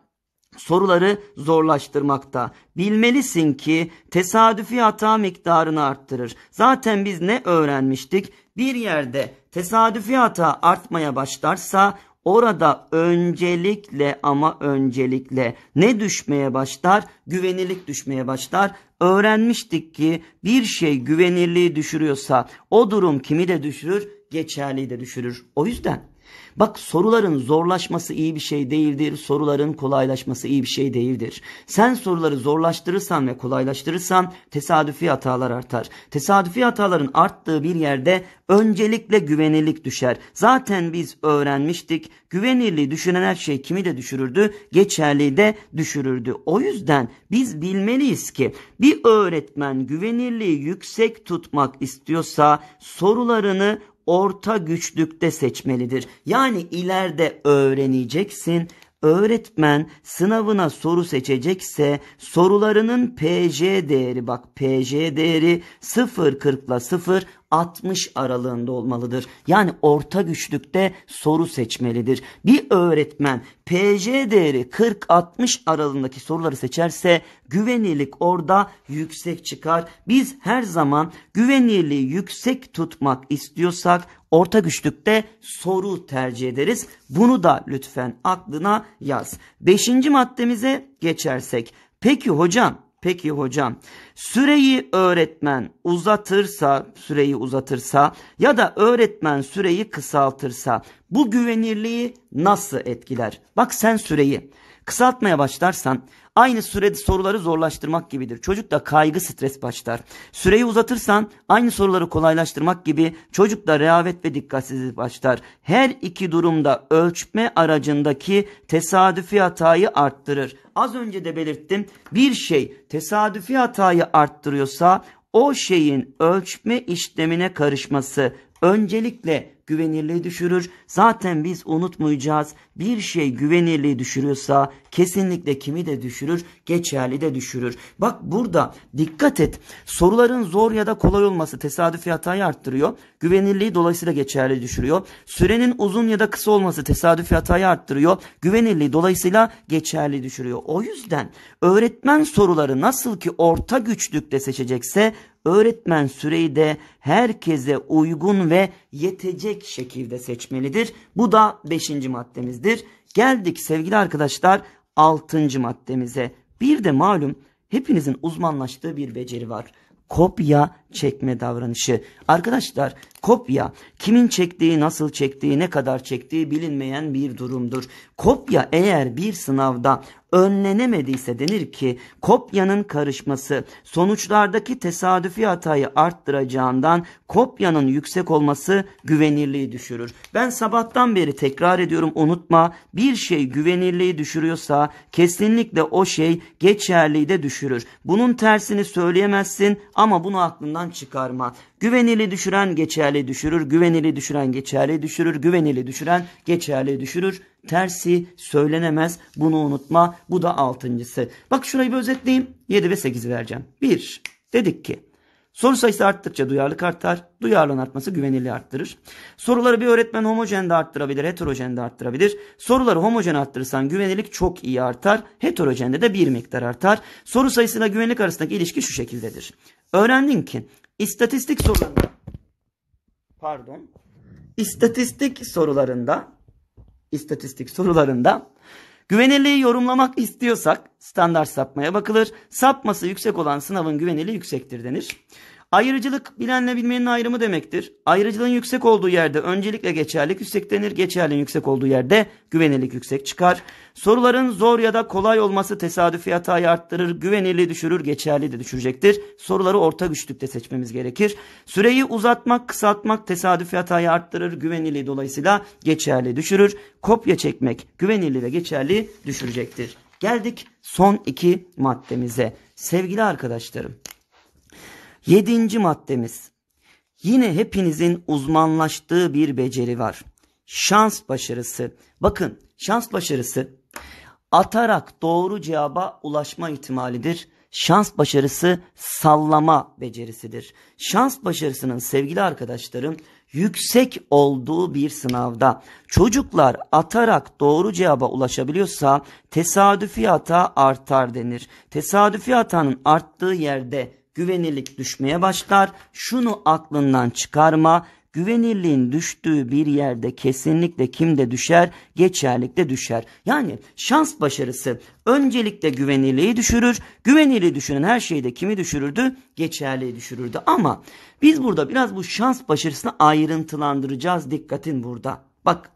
soruları zorlaştırmakta. Bilmelisin ki tesadüfi hata miktarını arttırır. Zaten biz ne öğrenmiştik? Bir yerde tesadüfi hata artmaya başlarsa Orada öncelikle ama öncelikle ne düşmeye başlar? Güvenilik düşmeye başlar. Öğrenmiştik ki bir şey güvenirliği düşürüyorsa o durum kimi de düşürür? Geçerliği de düşürür. O yüzden Bak soruların zorlaşması iyi bir şey değildir. Soruların kolaylaşması iyi bir şey değildir. Sen soruları zorlaştırırsan ve kolaylaştırırsan tesadüfi hatalar artar. Tesadüfi hataların arttığı bir yerde öncelikle güvenirlik düşer. Zaten biz öğrenmiştik. Güvenirliği düşünen her şey kimi de düşürürdü? Geçerliği de düşürürdü. O yüzden biz bilmeliyiz ki bir öğretmen güvenirliği yüksek tutmak istiyorsa sorularını orta güçlükte seçmelidir. Yani ileride öğreneceksin Öğretmen sınavına soru seçecekse sorularının PJ değeri bak PJ değeri 0-40 ile 0 60 aralığında olmalıdır. Yani orta güçlükte soru seçmelidir. Bir öğretmen PJ değeri 40-60 aralığındaki soruları seçerse güvenirlik orada yüksek çıkar. Biz her zaman güvenirliği yüksek tutmak istiyorsak orta güçlükte soru tercih ederiz. Bunu da lütfen aklına yaz. Beşinci maddemize geçersek. Peki hocam Peki hocam süreyi öğretmen uzatırsa süreyi uzatırsa ya da öğretmen süreyi kısaltırsa bu güvenirliği nasıl etkiler? Bak sen süreyi Kısaltmaya başlarsan aynı sürede soruları zorlaştırmak gibidir. Çocukta kaygı stres başlar. Süreyi uzatırsan aynı soruları kolaylaştırmak gibi çocukta rehavet ve dikkatsizlik başlar. Her iki durumda ölçme aracındaki tesadüfi hatayı arttırır. Az önce de belirttim bir şey tesadüfi hatayı arttırıyorsa o şeyin ölçme işlemine karışması öncelikle güvenirliği düşürür. Zaten biz unutmayacağız. Bir şey güvenirliği düşürüyorsa kesinlikle kimi de düşürür, geçerli de düşürür. Bak burada dikkat et. Soruların zor ya da kolay olması tesadüfi hatayı arttırıyor. Güvenirliği dolayısıyla geçerli düşürüyor. Sürenin uzun ya da kısa olması tesadüfi hatayı arttırıyor. Güvenirliği dolayısıyla geçerli düşürüyor. O yüzden öğretmen soruları nasıl ki orta güçlükte seçecekse öğretmen süreyi de herkese uygun ve yetecek tek şekilde seçmelidir. Bu da 5. maddemizdir. Geldik sevgili arkadaşlar 6. maddemize. Bir de malum hepinizin uzmanlaştığı bir beceri var. Kopya çekme davranışı. Arkadaşlar kopya kimin çektiği, nasıl çektiği, ne kadar çektiği bilinmeyen bir durumdur. Kopya eğer bir sınavda önlenemediyse denir ki kopyanın karışması sonuçlardaki tesadüfi hatayı arttıracağından kopyanın yüksek olması güvenirliği düşürür. Ben sabahtan beri tekrar ediyorum unutma bir şey güvenirliği düşürüyorsa kesinlikle o şey geçerliği de düşürür. Bunun tersini söyleyemezsin ama bunu aklından çıkarma. Güvenili düşüren geçerli düşürür, güvenili düşüren geçerli düşürür, güvenili düşüren geçerli düşürür. Tersi söylenemez bunu unutma bu da altıncısı. Bak şurayı bir özetleyeyim 7 ve 8 vereceğim. 1. Dedik ki soru sayısı arttıkça duyarlılık artar, duyarlılığın artması güvenili arttırır. Soruları bir öğretmen homojen de arttırabilir, heterojen de arttırabilir. Soruları homojen arttırırsan güvenilik çok iyi artar, heterojende de bir miktar artar. Soru sayısıyla güvenlik arasındaki ilişki şu şekildedir. Öğrendin ki İstatistik sorularında pardon istatistik sorularında istatistik sorularında güvenirliği yorumlamak istiyorsak standart sapmaya bakılır. Sapması yüksek olan sınavın güveniliği yüksektir denir. Ayrıcılık bilenle bilmeyenin ayrımı demektir. Ayrıcılığın yüksek olduğu yerde öncelikle geçerlik yüksek denir. Geçerliğin yüksek olduğu yerde güvenilik yüksek çıkar. Soruların zor ya da kolay olması tesadüfi hatayı arttırır. Güvenirliği düşürür. Geçerliği de düşürecektir. Soruları orta güçlükte seçmemiz gerekir. Süreyi uzatmak, kısaltmak tesadüfi hatayı arttırır. Güvenirliği dolayısıyla geçerliği düşürür. Kopya çekmek güvenirliği ve geçerliği düşürecektir. Geldik son iki maddemize. Sevgili arkadaşlarım. Yedinci maddemiz. Yine hepinizin uzmanlaştığı bir beceri var. Şans başarısı. Bakın şans başarısı atarak doğru cevaba ulaşma ihtimalidir. Şans başarısı sallama becerisidir. Şans başarısının sevgili arkadaşlarım yüksek olduğu bir sınavda çocuklar atarak doğru cevaba ulaşabiliyorsa tesadüfi hata artar denir. Tesadüfi hatanın arttığı yerde güvenirlik düşmeye başlar. Şunu aklından çıkarma. Güvenirliğin düştüğü bir yerde kesinlikle kimde düşer? Geçerlikte düşer. Yani şans başarısı öncelikle güvenirliği düşürür. Güvenirliği düşüren her şeyde kimi düşürürdü? Geçerliği düşürürdü. Ama biz burada biraz bu şans başarısını ayrıntılandıracağız. Dikkatin burada. Bak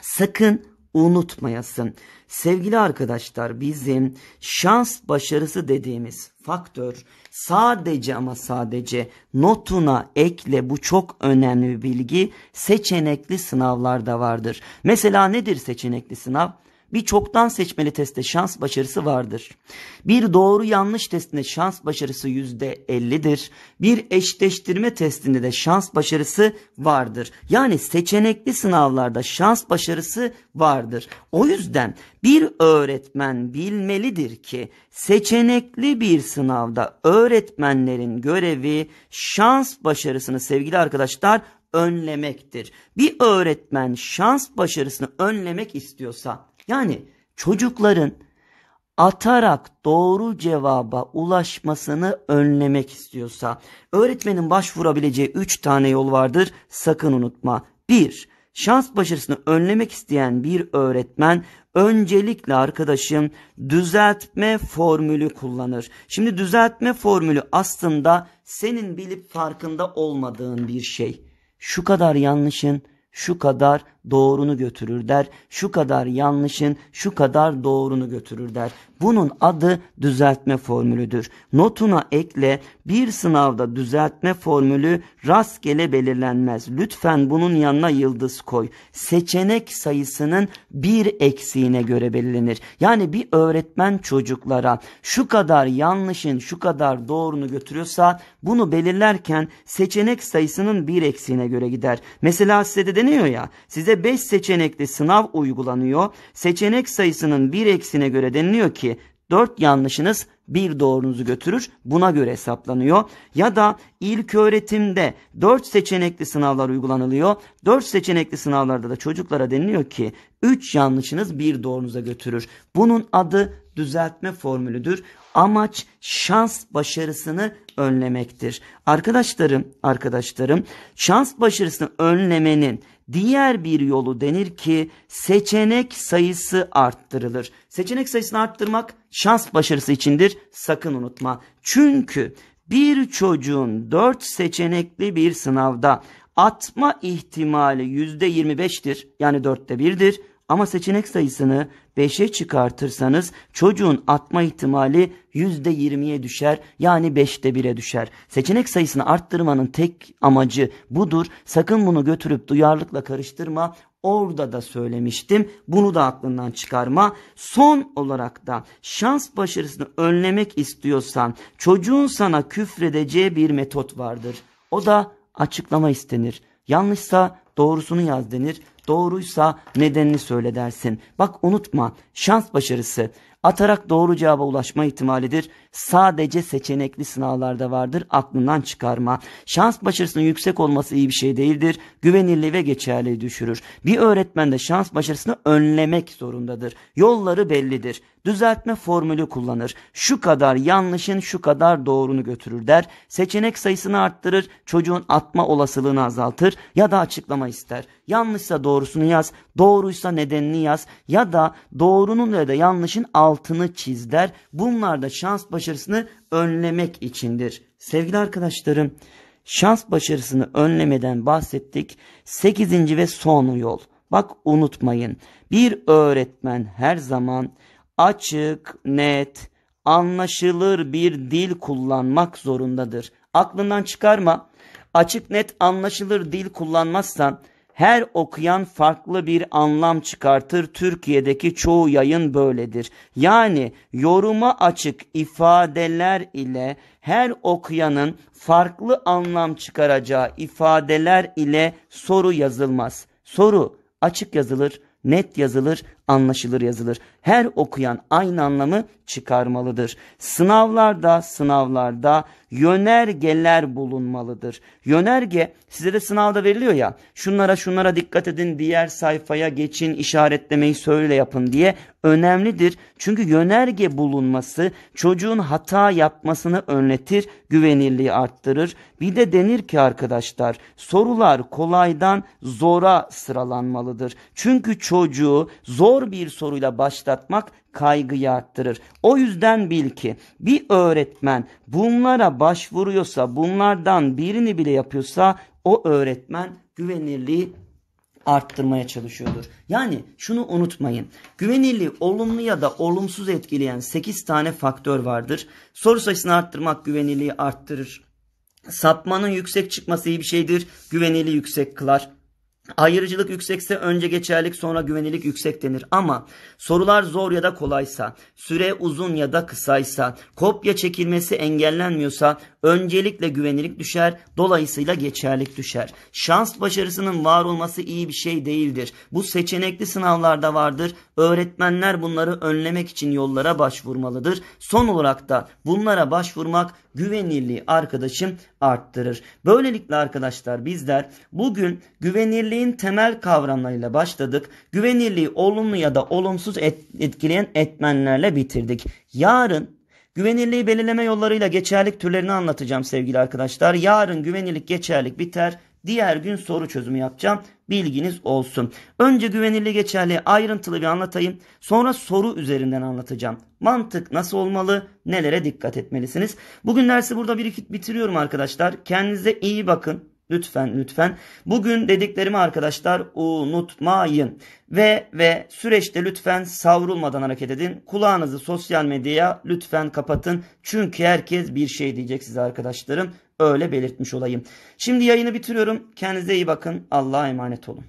sakın unutmayasın. Sevgili arkadaşlar bizim şans başarısı dediğimiz faktör sadece ama sadece notuna ekle bu çok önemli bir bilgi seçenekli sınavlarda vardır. Mesela nedir seçenekli sınav? Bir çoktan seçmeli teste şans başarısı vardır. Bir doğru yanlış testinde şans başarısı %50'dir. Bir eşleştirme testinde de şans başarısı vardır. Yani seçenekli sınavlarda şans başarısı vardır. O yüzden bir öğretmen bilmelidir ki seçenekli bir sınavda öğretmenlerin görevi şans başarısını sevgili arkadaşlar önlemektir. Bir öğretmen şans başarısını önlemek istiyorsa yani çocukların atarak doğru cevaba ulaşmasını önlemek istiyorsa öğretmenin başvurabileceği 3 tane yol vardır sakın unutma. 1. Şans başarısını önlemek isteyen bir öğretmen öncelikle arkadaşım düzeltme formülü kullanır. Şimdi düzeltme formülü aslında senin bilip farkında olmadığın bir şey. Şu kadar yanlışın, şu kadar doğrunu götürür der. Şu kadar yanlışın şu kadar doğrunu götürür der. Bunun adı düzeltme formülüdür. Notuna ekle bir sınavda düzeltme formülü rastgele belirlenmez. Lütfen bunun yanına yıldız koy. Seçenek sayısının bir eksiğine göre belirlenir. Yani bir öğretmen çocuklara şu kadar yanlışın şu kadar doğrunu götürüyorsa bunu belirlerken seçenek sayısının bir eksiğine göre gider. Mesela size de deniyor ya size bize 5 seçenekli sınav uygulanıyor. Seçenek sayısının 1 eksine göre deniliyor ki 4 yanlışınız bir doğrunuzu götürür. Buna göre hesaplanıyor. Ya da ilk öğretimde 4 seçenekli sınavlar uygulanılıyor. 4 seçenekli sınavlarda da çocuklara deniliyor ki 3 yanlışınız bir doğrunuza götürür. Bunun adı düzeltme formülüdür. Amaç şans başarısını önlemektir. Arkadaşlarım, arkadaşlarım şans başarısını önlemenin Diğer bir yolu denir ki seçenek sayısı arttırılır. Seçenek sayısını arttırmak şans başarısı içindir. Sakın unutma. Çünkü bir çocuğun 4 seçenekli bir sınavda atma ihtimali %25'tir. Yani 4'te 1'dir. Ama seçenek sayısını 5'e çıkartırsanız çocuğun atma ihtimali %20'ye düşer. Yani 5'te 1'e düşer. Seçenek sayısını arttırmanın tek amacı budur. Sakın bunu götürüp duyarlılıkla karıştırma. Orada da söylemiştim. Bunu da aklından çıkarma. Son olarak da şans başarısını önlemek istiyorsan çocuğun sana küfredeceği bir metot vardır. O da açıklama istenir. Yanlışsa doğrusunu yaz denir. Doğruysa nedenini söyle dersin. Bak unutma şans başarısı atarak doğru cevaba ulaşma ihtimalidir sadece seçenekli sınavlarda vardır. Aklından çıkarma. Şans başarısının yüksek olması iyi bir şey değildir. Güvenirliği ve geçerliği düşürür. Bir öğretmen de şans başarısını önlemek zorundadır. Yolları bellidir. Düzeltme formülü kullanır. Şu kadar yanlışın şu kadar doğrunu götürür der. Seçenek sayısını arttırır. Çocuğun atma olasılığını azaltır ya da açıklama ister. Yanlışsa doğrusunu yaz, doğruysa nedenini yaz ya da doğrunun ya da yanlışın altını çiz der. Bunlar da şans başarısını başarısını önlemek içindir. Sevgili arkadaşlarım şans başarısını önlemeden bahsettik. 8. ve son yol. Bak unutmayın bir öğretmen her zaman açık, net, anlaşılır bir dil kullanmak zorundadır. Aklından çıkarma açık net anlaşılır dil kullanmazsan her okuyan farklı bir anlam çıkartır. Türkiye'deki çoğu yayın böyledir. Yani yoruma açık ifadeler ile her okuyanın farklı anlam çıkaracağı ifadeler ile soru yazılmaz. Soru açık yazılır, net yazılır, anlaşılır yazılır. Her okuyan aynı anlamı çıkarmalıdır. Sınavlarda sınavlarda yönergeler bulunmalıdır. Yönerge size de sınavda veriliyor ya şunlara şunlara dikkat edin diğer sayfaya geçin işaretlemeyi söyle yapın diye önemlidir. Çünkü yönerge bulunması çocuğun hata yapmasını önletir, güvenirliği arttırır. Bir de denir ki arkadaşlar sorular kolaydan zora sıralanmalıdır. Çünkü çocuğu zor zor bir soruyla başlatmak kaygıyı arttırır. O yüzden bil ki bir öğretmen bunlara başvuruyorsa, bunlardan birini bile yapıyorsa o öğretmen güvenirliği arttırmaya çalışıyordur. Yani şunu unutmayın. Güvenirliği olumlu ya da olumsuz etkileyen 8 tane faktör vardır. Soru sayısını arttırmak güvenirliği arttırır. Sapmanın yüksek çıkması iyi bir şeydir. Güvenirliği yüksek kılar. Ayrıcılık yüksekse önce geçerlik sonra güvenilik yüksek denir ama sorular zor ya da kolaysa, süre uzun ya da kısaysa, kopya çekilmesi engellenmiyorsa öncelikle güvenilik düşer, dolayısıyla geçerlik düşer. Şans başarısının var olması iyi bir şey değildir. Bu seçenekli sınavlarda vardır. Öğretmenler bunları önlemek için yollara başvurmalıdır. Son olarak da bunlara başvurmak güvenirliği arkadaşım arttırır. Böylelikle arkadaşlar bizler bugün güvenirliğin temel kavramlarıyla başladık. Güvenirliği olumlu ya da olumsuz etkileyen etmenlerle bitirdik. Yarın güvenirliği belirleme yollarıyla geçerlik türlerini anlatacağım sevgili arkadaşlar. Yarın güvenirlik geçerlik biter. Diğer gün soru çözümü yapacağım. Bilginiz olsun. Önce güvenilir geçerli ayrıntılı bir anlatayım. Sonra soru üzerinden anlatacağım. Mantık nasıl olmalı? Nelere dikkat etmelisiniz? Bugün dersi burada bir bitiriyorum arkadaşlar. Kendinize iyi bakın. Lütfen lütfen. Bugün dediklerimi arkadaşlar unutmayın. Ve ve süreçte lütfen savrulmadan hareket edin. Kulağınızı sosyal medyaya lütfen kapatın. Çünkü herkes bir şey diyecek size arkadaşlarım öyle belirtmiş olayım. Şimdi yayını bitiriyorum. Kendinize iyi bakın. Allah'a emanet olun.